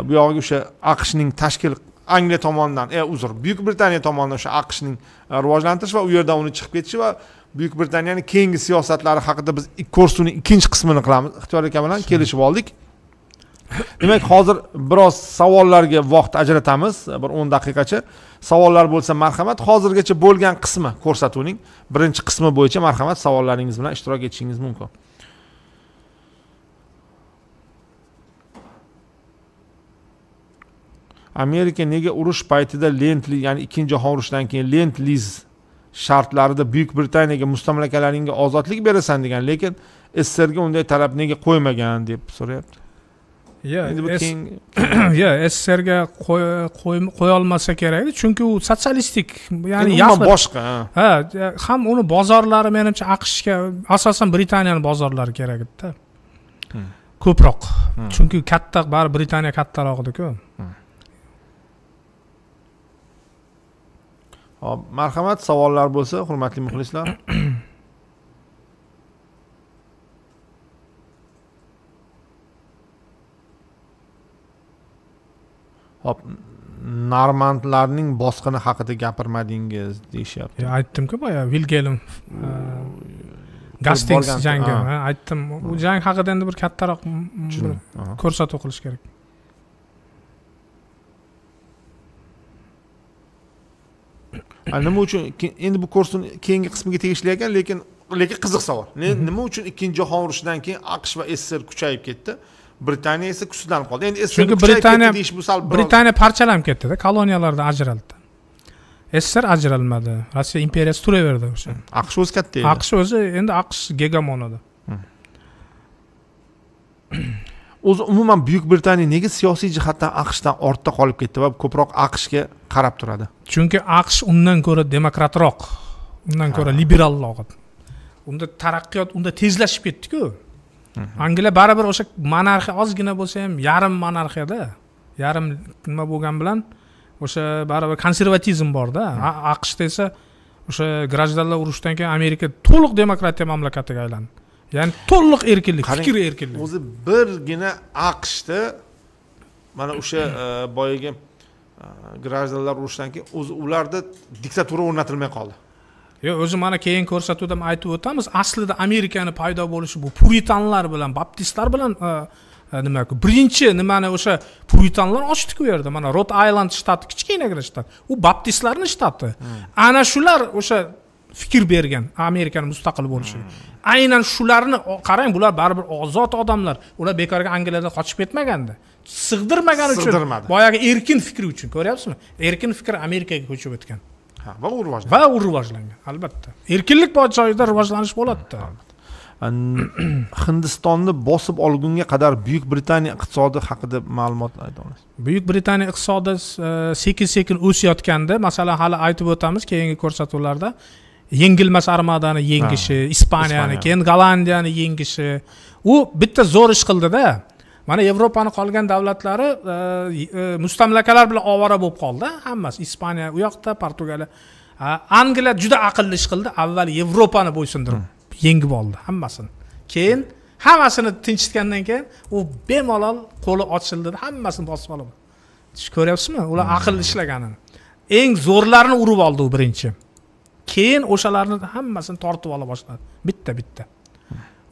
bu yog'iga o'sha aqshning tashkil angliya tomonidan e, uzr buyuk britaniya tomonidan o'sha aqshning e, rivojlantirish va u yerdan uni chiqib ketishi va buyuk britaniyani keyingi siyosatlari haqida biz ko'rsatuvni ikkinchi qismini qilamiz ixtiyor aka bilan kelishib oldik demak hozir biroz savollarga vaqt ajratamiz bir o'n daqiqacha savollar bo'lsa marhamat hozirgacha bo'lgan qismi ko'rsatuvning birinchi qismi bo'yicha marhamat savollaringiz bilan ishtirok etishingiz mumkin amerika nega urush paytida lentli ya'ni ikkinchi jahon urushidan keyin lent liz shartlarida buyuk britaniyaga mustamlakalaringga ozodlik berasan degan lekin sssrga unday talab nega qo'ymagan deb so'rayapti yo sssrga qo'yolmasa kerak chunki u sotsialistik ya'ni umuman boshqa ha ham uni bozorlari menimcha aqshga asosan britaniyani bozorlari kerak edida hmm. ko'proq hmm. chunki katta baribir britaniya kattaroq ediku hmm. hop marhamat savollar bo'lsa hurmatli muxlislar hop normandlarning bosqini haqida gapirmadingiz deyishyapti e, aytdimku boya vilgelm e, gastings jangi aytdim u jang haqida endi bir kattaroq ko'rsatuv qilish kerak nima uchun endi bu kursni keyingi qismiga tegishli ekan lekin lekin qiziq savol mhm. nima uchun ikkinchi jahon urushidan keyin aqsh va sssr kuchayib ketdi britaniya esa kuchsizlanib qoldi endi chunki britaniya deyish bu sal britaniya parchalanib ketdida koloniyalardan ajraldi sssr ajralmadi rossiya imperiyasi turaverdi o'sha aqsh o'zi katta edi aqsh o'zi endi aqsh gegamon edi mhm. o'zi umuman buyuk britaniya nega siyosiy jihatdan aqshdan ortda qolib ketdi va ko'proq aqshga qarab turadi chunki aqsh undan ko'ra demokratroq undan ko'ra liberalroq unda taraqqiyot unda tezlashib ketdiku mhm. angliya baribir o'sha monarxiya ozgina bo'lsa ham yarim monarxiyada yarim nima bo'lgani bilan o'sha baribir konservatizm borda mhm. aqshda esa o'sha grajdanlar urushidan keyin amerika to'liq demokratiya mamlakatiga aylandi ya'ni to'liq erkinlik fikr erkinligi o'zi birgina aqshda mana o'sha e, boyagi e, grajdanlar urushidan keyin o'zi ularda diktatura o'rnatilmay qoldi yo'q o'zi mana keyin ko'rsatuvda aytib o'tamiz aslida amerikani paydo bo'lishi bu puritanlar bilan baptistlar bilan e, nima birinchi nimani o'sha puritanlar ochdiku u yerda mana rot ayland shtati kichkinagina shtat u baptistlarni shtati hmm. ana shular o'sha fikr bergan amerikani mustaqil bo'lishi aynan shularni qarang bular baribir ozod odamlar ular bekorga angliyadan qochib ketmaganda sig'dirmagani uchun sig'dirmadi boyagi erkin fikri uchun ko'ryapsizmi erkin fikr amerikaga ko'chib o'tgan va u rivojlangan va u rivojlangan albatta erkinlik bor joyda rivojlanish bo'ladida hindistonni bosib olgunga qadar buyuk britaniya iqtisodi haqida ma'lumot ayta olasiz buyuk britaniya iqtisodi e, sekin sekin o'sayotganda masalan hali aytib o'tamiz keyingi ko'rsatuvlarda yengilmas armadani yengishi ispaniyani keyin gollandiyani yengishi u bitta zo'r ish qildida mana yevropani qolgan davlatlari e, e, mustamlakalar bilan ovora bo'lib qoldi hammasi ispaniya u yoqda portugaliya e, angliya juda aqlli ish qildi avval yevropani bo'ysundirib hmm. yengib oldi hammasini keyin hammasini tinchitgandan keyin u bemalol qo'li ochildida hammasini bosib olib ko'ryapsizmi ular hmm. aqlli ishlaganini eng zo'rlarini urib oldi u birinchi keyin o'shalarni hammasini tortib ola boshladi bitta bitta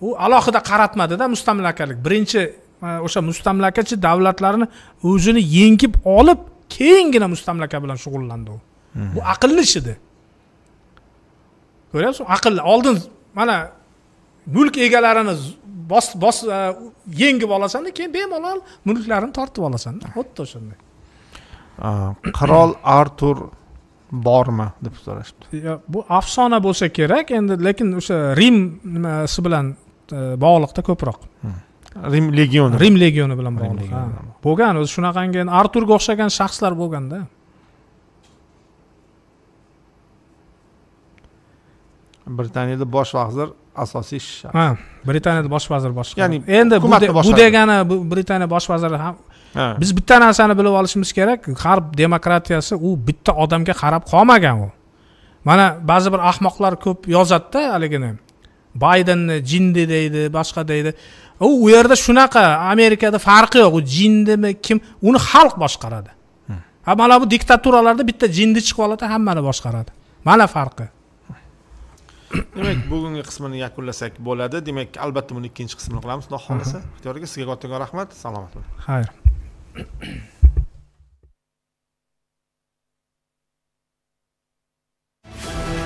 u alohida qaratmadida mustamlakalik birinchi e, o'sha mustamlakachi davlatlarni o'zini yengib olib keyingina mustamlaka bilan shug'ullandi u bu mhm. aqlli ish edi ko'ryapsizmi aqlli oldin mana mulk egalarini bos bos e, yengib olasanda keyin bemalol mulklarini tortib olasan xuddi o'shanday qirol artur bormi deb so'rashibdi bu afsona bo'lsa kerak endi lekin o'sha rim nimasi bilan e, bog'liqda ko'proq hmm. rim legioni rim legioni bilan bog'liq bo'lgan o'zi shunaqangi arturga o'xshagan shaxslar bo'lganda britaniyada bosh vazir asosiy ha britaniyada bosh vazir boshqa ya'ni endi bu degani britaniya bosh vaziri ham biz bitta narsani bilib olishimiz kerak g'arb demokratiyasi u bitta odamga qarab qolmagan u mana ba'zi bir ahmoqlar ko'p yozadida haligini baydenni jindi deydi boshqa deydi u u yerda shunaqa amerikada farqi yo'q u jindimi kim uni xalq boshqaradi hmm. ha mana bu diktaturalarda bitta jindi chiqib oladi hammani boshqaradi mana farqi demak bugungi qismini yakunlasak bo'ladi demak albatta buni ikkinchi qismini qilamiz xudo xohlasa aka sizga kattakon rahmat salomat bo'ling xayr Thank you.